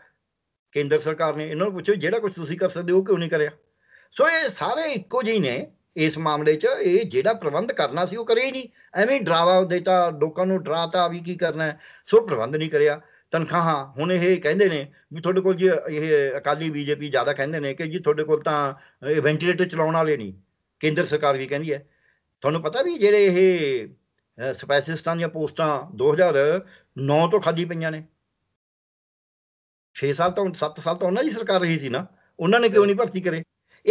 ਕੇਂਦਰ ਸਰਕਾਰ ਨੇ ਇਹਨਾਂ ਨੂੰ ਪੁੱਛੋ ਜਿਹੜਾ ਕੁਝ ਤੁਸੀਂ ਕਰ ਸਕਦੇ ਹੋ ਕਿਉਂ ਨਹੀਂ ਕਰਿਆ ਸੋ ਇਹ ਸਾਰੇ ਇੱਕੋ ਜਿਹੇ ਨੇ ਇਸ ਮਾਮਲੇ 'ਚ ਇਹ ਜਿਹੜਾ ਪ੍ਰਬੰਧ ਕਰਨਾ ਸੀ ਉਹ ਕਰੇ ਹੀ ਨਹੀਂ ਐਵੇਂ ਡਰਾਵਾ ਦਿੱਤਾ ਲੋਕਾਂ ਨੂੰ ਡਰਾਤਾ ਵੀ ਕੀ ਕਰਨਾ ਸੋ ਪ੍ਰਬੰਧ ਨਹੀਂ ਕਰਿਆ ਤਨਖਾਹਾਂ ਹੁਣ ਇਹ ਕਹਿੰਦੇ ਨੇ ਵੀ ਤੁਹਾਡੇ ਕੋਲ ਜੀ ਇਹ ਅਕਾਲੀ ਬੀਜੇਪੀ ਜ਼ਿਆਦਾ ਕਹਿੰਦੇ ਨੇ ਕਿ ਜੀ ਤੁਹਾਡੇ ਕੋਲ ਤਾਂ ਇਹ ਵੈਂਟੀਲੇਟਰ ਚਲਾਉਣ ਵਾਲੇ ਨਹੀਂ ਕੇਂਦਰ ਸਰਕਾਰ ਵੀ ਕਹਿੰਦੀ ਹੈ ਤੁਹਾਨੂੰ ਪਤਾ ਵੀ ਜਿਹੜੇ ਇਹ ਸਪੈਸਿਸਟਾਂ ਦੀਆਂ ਪੋਸਟਾਂ 2009 ਤੋਂ ਖਾਲੀ ਪਈਆਂ ਨੇ 6 ਸਾਲ ਤੋਂ 7 ਸਾਲ ਤੋਂ ਉਹਨਾਂ ਦੀ ਸਰਕਾਰ ਰਹੀ ਸੀ ਨਾ ਉਹਨਾਂ ਨੇ ਕਿਉਂ ਨਹੀਂ ਭਰਤੀ ਕਰੇ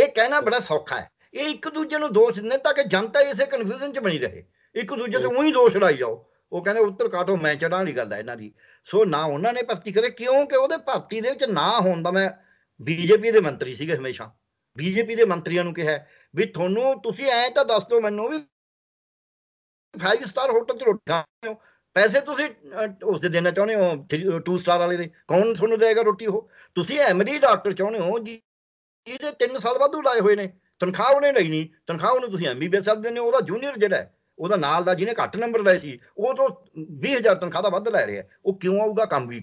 ਇਹ ਕਹਿਣਾ ਬੜਾ ਸੌਖਾ ਹੈ ਇਹ ਇੱਕ ਦੂਜੇ ਨੂੰ ਦੋਸ਼ ਦਿੰਦੇ ਤਾਂ ਕਿ ਜਨਤਾ ਇਸੇ ਕਨਫਿਊਜ਼ਨ 'ਚ ਬਣੀ ਰਹੇ ਇੱਕ ਦੂਜੇ ਤੇ ਉਹੀ ਦੋਸ਼ ਲਾਈ ਜਾਓ ਉਹ ਕਹਿੰਦੇ ਉੱਤਰ ਕਾਟੋ ਮੈਂ ਚੜਾਂ ਵਾਲੀ ਗੱਲ ਹੈ ਇਹਨਾਂ ਦੀ ਸੋ ਨਾ ਉਹਨਾਂ ਨੇ ਭਰਤੀ ਕਰੇ ਕਿਉਂਕਿ ਉਹਦੇ ਭਰਤੀ ਦੇ ਵਿੱਚ ਨਾ ਹੋਣ ਦਾ ਮੈਂ ਬੀਜੇਪੀ ਦੇ ਮੰਤਰੀ ਸੀਗੇ ਹਮੇਸ਼ਾ ਬੀਜੇਪੀ ਦੇ ਮੰਤਰੀਆਂ ਨੂੰ ਕਿਹਾ ਵੀ ਤੁਹਾਨੂੰ ਤੁਸੀਂ ਐ ਤਾਂ ਦੱਸ ਦਿਓ ਮੈਨੂੰ ਵੀ 5 ਸਟਾਰ ਹੋਟਲ 'ਚ ਰੋਟੀ ਖਾਂਦੇ ਹੋ ਪੈਸੇ ਤੁਸੀਂ ਉਸ ਦੇ ਦੇਣਾ ਚਾਹੁੰਦੇ ਹੋ 2 ਸਟਾਰ ਵਾਲੇ ਦੇ ਕੌਣ ਤੁਹਾਨੂੰ ਦੇਗਾ ਰੋਟੀ ਉਹ ਤੁਸੀਂ ਐਮਰੀ ਡਾਕਟਰ ਚਾਹੁੰਦੇ ਹੋ ਜੀ ਇਹਦੇ 3 ਸਾਲ ਵਾਧੂ ਲਾਏ ਹੋਏ ਨੇ ਤਨਖਾਹ ਉਹਨੇ ਲਈ ਨਹੀਂ ਤਨਖਾਹ ਉਹਨੂੰ ਤੁਸੀਂ ਐਮਬੀਬੀਐਸ ਕਰ ਦਿੰਦੇ ਹੋ ਉਹਦਾ ਜੂਨੀਅਰ ਜਿਹੜਾ ਹੈ ਉਹਦਾ ਨਾਲ ਦਾ ਜਿਹਨੇ ਘੱਟ ਨੰਬਰ ਲਏ ਸੀ ਉਹ ਤੋਂ 20000 ਤਨਖਾਹ ਦਾ ਵੱਧ ਲੈ ਰਿਹਾ ਉਹ ਕਿਉਂ ਆਊਗਾ ਕੰਮ ਵੀ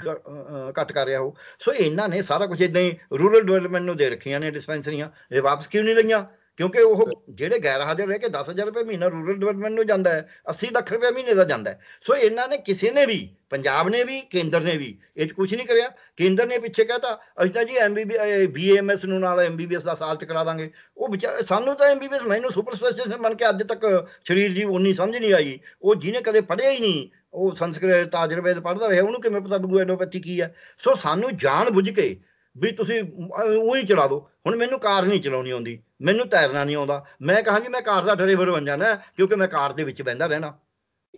ਘੱਟ ਕਰ ਰਿਹਾ ਉਹ ਸੋ ਇਹਨਾਂ ਨੇ ਸਾਰਾ ਕੁਝ ਇਦਾਂ ਹੀ ਰੂਰਲ ਡਿਵੈਲਪਮੈਂਟ ਨੂੰ ਦੇ ਰੱਖੀਆਂ ਨੇ ਡਿਸਪੈਂਸਰੀਆਂ ਇਹ ਵਾਪਸ ਕਿਉਂ ਨਹੀਂ ਲਈਆਂ ਕਿਉਂਕਿ ਉਹ ਜਿਹੜੇ ਗੈਰ ਹਾਜ਼ਰ ਰਹਿ ਕੇ 10000 ਰੁਪਏ ਮਹੀਨਾ ਰੂਰਲ ਡਿਵੈਲਪਮੈਂਟ ਨੂੰ ਜਾਂਦਾ ਹੈ 80 ਲੱਖ ਰੁਪਏ ਮਹੀਨੇ ਦਾ ਜਾਂਦਾ ਹੈ ਸੋ ਇਹਨਾਂ ਨੇ ਕਿਸੇ ਨੇ ਵੀ ਪੰਜਾਬ ਨੇ ਵੀ ਕੇਂਦਰ ਨੇ ਵੀ ਇਹ ਕੁਝ ਨਹੀਂ ਕਰਿਆ ਕੇਂਦਰ ਨੇ ਪਿੱਛੇ ਕਹਤਾ ਅਸੀਂ ਤਾਂ ਜੀ ਐਮਬੀਬੀ ਬੀਐਮਐਸ ਨੂੰ ਨਾਲ ਐਮਬੀਬੀਐਸ ਦਾ ਸਾਲ ਚ ਕਰਾ ਦਾਂਗੇ ਉਹ ਵਿਚਾਰੇ ਸਾਨੂੰ ਤਾਂ ਐਮਬੀਬੀਐਸ ਮੈਨੂੰ ਸੁਪਰ ਸਪੈਸ਼ਲਿਸਟ ਬਣ ਕੇ ਅੱਜ ਤੱਕ ਸ਼ਰੀਰ ਜੀ ਉਨੀ ਸਮਝ ਨਹੀਂ ਆਈ ਉਹ ਜਿਹਨੇ ਕਦੇ ਪੜ੍ਹਿਆ ਹੀ ਨਹੀਂ ਉਹ ਸੰਸਕ੍ਰਿਤ ਆਯੁਰਵੇਦ ਪੜ੍ਹਦਾ ਰਿਹਾ ਉਹਨੂੰ ਕਿਵੇਂ ਪਤਾ ਲੱਗੂ ਐਡੋਪੈਥੀ ਕੀ ਹੈ ਸੋ ਸਾਨੂੰ ਜਾਣ ਬੁੱਝ ਕੇ ਵੀ ਤੁਸੀਂ ਉਹੀ ਚੜਾ ਦਿਓ ਹੁਣ ਮੈਨੂੰ ਕਾਰ ਨਹੀਂ ਚਲਾਉਣੀ ਆਉਂਦੀ ਮੈਨੂੰ ਤੈਰਨਾ ਨਹੀਂ ਆਉਂਦਾ ਮੈਂ ਕਹਾਂਗੀ ਮੈਂ ਕਾਰ ਦਾ ਡਰਾਈਵਰ ਬਣ ਜਾਣਾ ਕਿਉਂਕਿ ਮੈਂ ਕਾਰ ਦੇ ਵਿੱਚ ਬੈੰਦਾ ਰਹਿਣਾ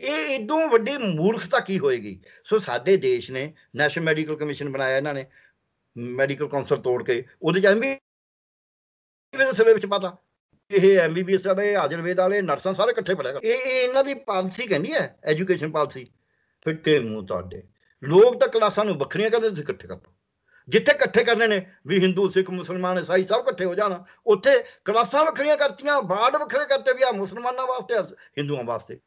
ਇਹ ਇਦੋਂ ਵੱਡੀ ਮੂਰਖਤਾ ਕੀ ਹੋਏਗੀ ਸੋ ਸਾਡੇ ਦੇਸ਼ ਨੇ ਨੈਸ਼ਨਲ ਮੈਡੀਕਲ ਕਮਿਸ਼ਨ ਬਣਾਇਆ ਇਹਨਾਂ ਨੇ ਮੈਡੀਕਲ ਕਾਉਂਸਲ ਤੋੜ ਕੇ ਉਹਦੇ ਚ ਐਮਬੀਬੀਐਸ ਦੇ ਸਿਲੇ ਵਿੱਚ ਪਾਤਾ ਇਹ ਐਮਬੀਬੀਐਸ ਵਾਲੇ ਆਯੁਰਵੇਦ ਵਾਲੇ ਨਰਸਾਂ ਸਾਰੇ ਇਕੱਠੇ ਪੜਿਆ ਇਹ ਇਹਨਾਂ ਦੀ ਪਾਲਿਸੀ ਕਹਿੰਦੀ ਹੈ ਐਜੂਕੇਸ਼ਨ ਪਾਲਿਸੀ ਫਿੱਟੇ ਮੂੰਹ ਤੁਹਾਡੇ ਲੋਕ ਤਾਂ ਕਲਾਸਾਂ ਨੂੰ ਵੱਖਰੀਆਂ ਕਰਦੇ ਤੁਸੀਂ ਇਕੱਠੇ ਕਰਦੇ ਜਿੱਥੇ ਇਕੱਠੇ ਕਰਨੇ ਨੇ ਵੀ ਹਿੰਦੂ ਸਿੱਖ ਮੁਸਲਮਾਨ ਈਸਾਈ ਸਭ ਇਕੱਠੇ ਹੋ ਜਾਣਾ ਉੱਥੇ ਕਲਾਸਾਂ ਵੱਖਰੀਆਂ ਕਰਤੀਆਂ ਬਾੜ ਵੱਖਰੇ ਕਰਤੇ ਵੀ ਆ ਮੁਸਲਮਾਨਾਂ ਵਾਸਤੇ ਹਿੰਦੂਆਂ ਵਾਸਤੇ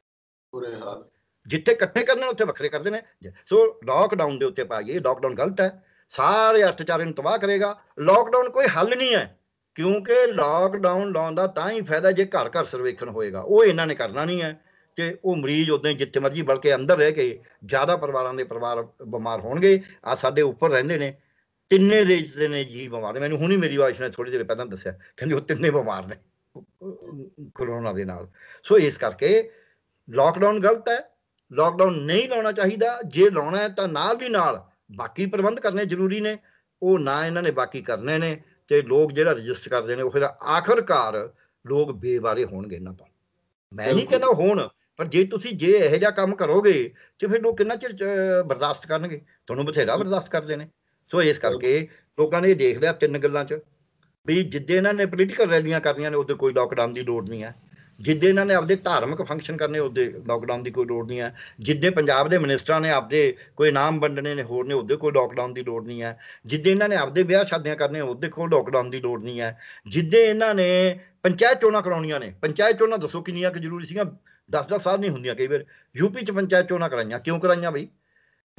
ਪੂਰੇ ਹਾਲ ਜਿੱਥੇ ਇਕੱਠੇ ਕਰਨੇ ਉੱਥੇ ਵੱਖਰੇ ਕਰਦੇ ਨੇ ਸੋ ਲਾਕਡਾਊਨ ਦੇ ਉੱਤੇ ਪਾਈਏ ਲਾਕਡਾਊਨ ਗਲਤ ਹੈ ਸਾਰੇ ਅਰਥਚਾਰੇ ਨੂੰ ਤਬਾਹ ਕਰੇਗਾ ਲਾਕਡਾਊਨ ਕੋਈ ਹੱਲ ਨਹੀਂ ਹੈ ਕਿਉਂਕਿ ਲਾਕਡਾਊਨ ਲਾਉਣ ਦਾ ਤਾਂ ਹੀ ਫਾਇਦਾ ਜੇ ਘਰ ਘਰ ਸਰਵੇਖਣ ਹੋਏਗਾ ਉਹ ਇਹਨਾਂ ਨੇ ਕਰਨਾ ਨਹੀਂ ਹੈ ਤੇ ਉਹ ਮਰੀਜ਼ ਉਦੋਂ ਜਿੱਥੇ ਮਰਜੀ ਬਲਕਿ ਅੰਦਰ ਰਹਿ ਕੇ ਜ਼ਿਆਦਾ ਪਰਿਵਾਰਾਂ ਦੇ ਪਰਿਵਾਰ ਬਿਮਾਰ ਹੋਣਗੇ ਆ ਸਾਡੇ ਉੱਪਰ ਰਹਿੰਦੇ ਨੇ ਤਿੰਨੇ ਦੇ ਨੇ ਜੀ ਬਿਮਾਰ ਨੇ ਮੈਨੂੰ ਹੁਣੀ ਮੇਰੀ ਵਾਸ਼ ਨੇ ਥੋੜੀ ਦੇਰ ਪਹਿਲਾਂ ਦੱਸਿਆ ਕਹਿੰਦੇ ਉਹ ਤਿੰਨੇ ਬਿਮਾਰ ਨੇ ਕੋਰੋਨਾ ਦੇ ਨਾਲ ਸੋ ਇਸ ਕਰਕੇ ਲਾਕਡਾਊਨ ਗਲਤ ਹੈ ਲਾਕਡਾਊਨ ਨਹੀਂ ਲਾਉਣਾ ਚਾਹੀਦਾ ਜੇ ਲਾਉਣਾ ਹੈ ਤਾਂ ਨਾਲ ਦੀ ਨਾਲ ਬਾਕੀ ਪ੍ਰਬੰਧ ਕਰਨੇ ਜ਼ਰੂਰੀ ਨੇ ਉਹ ਨਾ ਇਹਨਾਂ ਨੇ ਬਾਕੀ ਕਰਨੇ ਨੇ ਤੇ ਲੋਕ ਜਿਹੜਾ ਰਜਿਸਟਰ ਕਰਦੇ ਨੇ ਉਹ ਫਿਰ ਆਖਰਕਾਰ ਲੋਕ ਬੇਵਾਰੇ ਹੋਣਗੇ ਨਾ ਤਾਂ ਮੈਂ ਨਹੀਂ ਕਹਿੰਦਾ ਹੋਣ ਪਰ ਜੇ ਤੁਸੀਂ ਜੇ ਇਹੋ ਜਿਹਾ ਕੰਮ ਕਰੋਗੇ ਤੇ ਫਿਰ ਲੋਕ ਕਿੰਨਾ ਚਿਰ ਬਰਦਾਸ਼ਤ ਕਰਨਗੇ ਤੁਹਾਨੂੰ ਬਥੇਰਾ ਬਰਦਾਸ਼ਤ ਕਰਦੇ ਨੇ ਸੋ ਇਸ ਕਰਕੇ ਲੋਕਾਂ ਨੇ ਦੇਖ ਲਿਆ ਤਿੰਨ ਗੱਲਾਂ 'ਚ ਵੀ ਜਿੱਦੇ ਇਹਨਾਂ ਨੇ ਪੋਲੀਟੀਕਲ ਰੈਲੀਆਂ ਕਰਨੀਆਂ ਨੇ ਉਹਦੇ ਕੋਈ ਲਾਕਡਾਊਨ ਦੀ ਲੋੜ ਨਹੀਂ ਹੈ ਜਿੱਦੇ ਇਹਨਾਂ ਨੇ ਆਪਦੇ ਧਾਰਮਿਕ ਫੰਕਸ਼ਨ ਕਰਨੇ ਉਹਦੇ ਲਾਕਡਾਊਨ ਦੀ ਕੋਈ ਲੋੜ ਨਹੀਂ ਹੈ ਜਿੱਦੇ ਪੰਜਾਬ ਦੇ ਮਿਨਿਸਟਰਾਂ ਨੇ ਆਪਦੇ ਕੋਈ ਨਾਮ ਵੰਡਣੇ ਨੇ ਹੋਰ ਨੇ ਉਹਦੇ ਕੋਈ ਲਾਕਡਾਊਨ ਦੀ ਲੋੜ ਨਹੀਂ ਹੈ ਜਿੱਦੇ ਇਹਨਾਂ ਨੇ ਆਪਦੇ ਵਿਆਹ ਸ਼ਾਦੀਆਂ ਕਰਨੇ ਉਹਦੇ ਕੋਈ ਲਾਕਡਾਊਨ ਦੀ ਲੋੜ ਨਹੀਂ ਹੈ ਜਿੱਦੇ ਇਹਨਾਂ ਨੇ ਪੰਚਾਇਤ ਚੋਣਾਂ ਕਰਾਉਣੀਆਂ ਨੇ ਪੰਚਾਇਤ ਚੋਣਾਂ ਦੱਸੋ ਕਿੰਨੀਆਂ ਕਿ ਜ਼ਰੂਰੀ ਸੀਗੀਆਂ 10-10 ਸਾਲ ਨਹੀਂ ਹੁੰਦੀਆਂ ਕਈ ਵਾਰ ਯੂਪੀ ਚ ਪੰਚਾਇਤ ਚੋਣਾਂ ਕਰਾਈਆਂ ਕਿਉਂ ਕਰਾਈਆਂ ਬਈ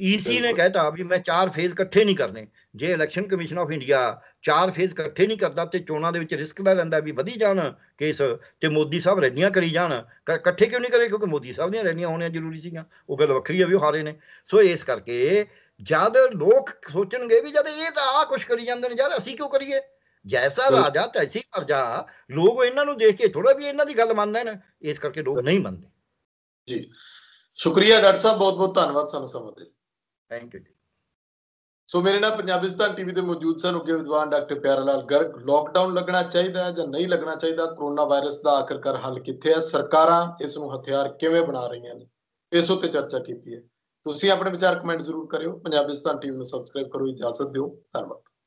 ਈਸੀ e ਨੇ ਕਹਿਤਾ ਵੀ ਮੈਂ ਚਾਰ ਫੇਜ਼ ਇਕੱਠੇ ਨਹੀਂ ਕਰਨੇ ਜੇ ਇਲੈਕਸ਼ਨ ਕਮਿਸ਼ਨ ਆਫ ਇੰਡੀਆ ਚਾਰ ਫੇਜ਼ ਇਕੱਠੇ ਨਹੀਂ ਕਰਦਾ ਤੇ ਚੋਣਾਂ ਦੇ ਵਿੱਚ ਰਿਸਕ ਲੈ ਲੈਂਦਾ ਵੀ ਵਧੀ ਜਾਣ ਕੇਸ ਤੇ ਮੋਦੀ ਸਾਹਿਬ ਰੈਲੀਆਂ ਕਰੀ ਜਾਣ ਇਕੱਠੇ ਕਿਉਂ ਨਹੀਂ ਕਰੇ ਕਿਉਂਕਿ ਮੋਦੀ ਸਾਹਿਬ ਦੀਆਂ ਰੈਲੀਆਂ ਹੋਣੀਆਂ ਜ਼ਰੂਰੀ ਸੀਗਾ ਉਹ ਗੱਲ ਵੱਖਰੀ ਆ ਵੀ ਉਹ ਹਾਰੇ ਨੇ ਸੋ ਇਸ ਕਰਕੇ ਜਦ ਲੋਕ ਸੋਚਣਗੇ ਵੀ ਜਦ ਇਹ ਤਾਂ ਆ ਕੁਝ ਕਰੀ ਜਾਂਦੇ ਨੇ ਯਾਰ ਅਸੀਂ ਕਿਉਂ ਕਰੀਏ ਜੈਸਾ ਰਾਜਾ ਤੈਸੀ ਪ੍ਰਜਾ ਲੋਕ ਇਹਨਾਂ ਨੂੰ ਦੇਖ ਕੇ ਥੋੜਾ ਵੀ ਇਹਨਾਂ ਦੀ ਗੱਲ ਮੰਨਦੇ ਨੇ ਇਸ ਕਰਕੇ ਲੋਕ ਨਹੀਂ ਮੰਨਦੇ ਜੀ ਸ਼ੁਕਰੀਆ ਡਾਕਟਰ ਸਾਹਿਬ ਬਹੁਤ ਬਹੁਤ ਧੰਨਵਾਦ ਸਾਨੂੰ ਦੇ ਥੈਂਕ ਯੂ ਸੋ ਮੇਰੇ ਨਾਲ ਪੰਜਾਬਿਸਤਾਨ ਟੀਵੀ ਤੇ ਮੌਜੂਦ ਸਨ ਉਗੇ ਵਿਦਵਾਨ ਡਾਕਟਰ ਪਿਆਰਾ ਲਾਲ ਗਰਗ ਲੋਕਡਾਊਨ ਲੱਗਣਾ ਚਾਹੀਦਾ ਹੈ ਜਾਂ ਨਹੀਂ ਲੱਗਣਾ ਚਾਹੀਦਾ ਕਰੋਨਾ ਵਾਇਰਸ ਦਾ ਆਖਰਕਾਰ ਹੱਲ ਕਿੱਥੇ ਹੈ ਸਰਕਾਰਾਂ ਇਸ ਨੂੰ ਹਥਿਆਰ ਕਿਵੇਂ ਬਣਾ ਰਹੀਆਂ ਨੇ ਇਸ ਉੱਤੇ ਚਰਚਾ ਕੀਤੀ ਹੈ ਤੁਸੀਂ ਆਪਣੇ ਵਿਚਾਰ ਕਮੈਂਟ ਜ਼ਰੂਰ ਕਰਿਓ ਪੰਜਾਬਿਸਤਾਨ ਟੀਵੀ ਨੂੰ ਸਬਸਕ੍ਰਾਈਬ ਕਰੋ ਇਜਾਜ਼ਤ ਦਿਓ ਧੰਨਵਾਦ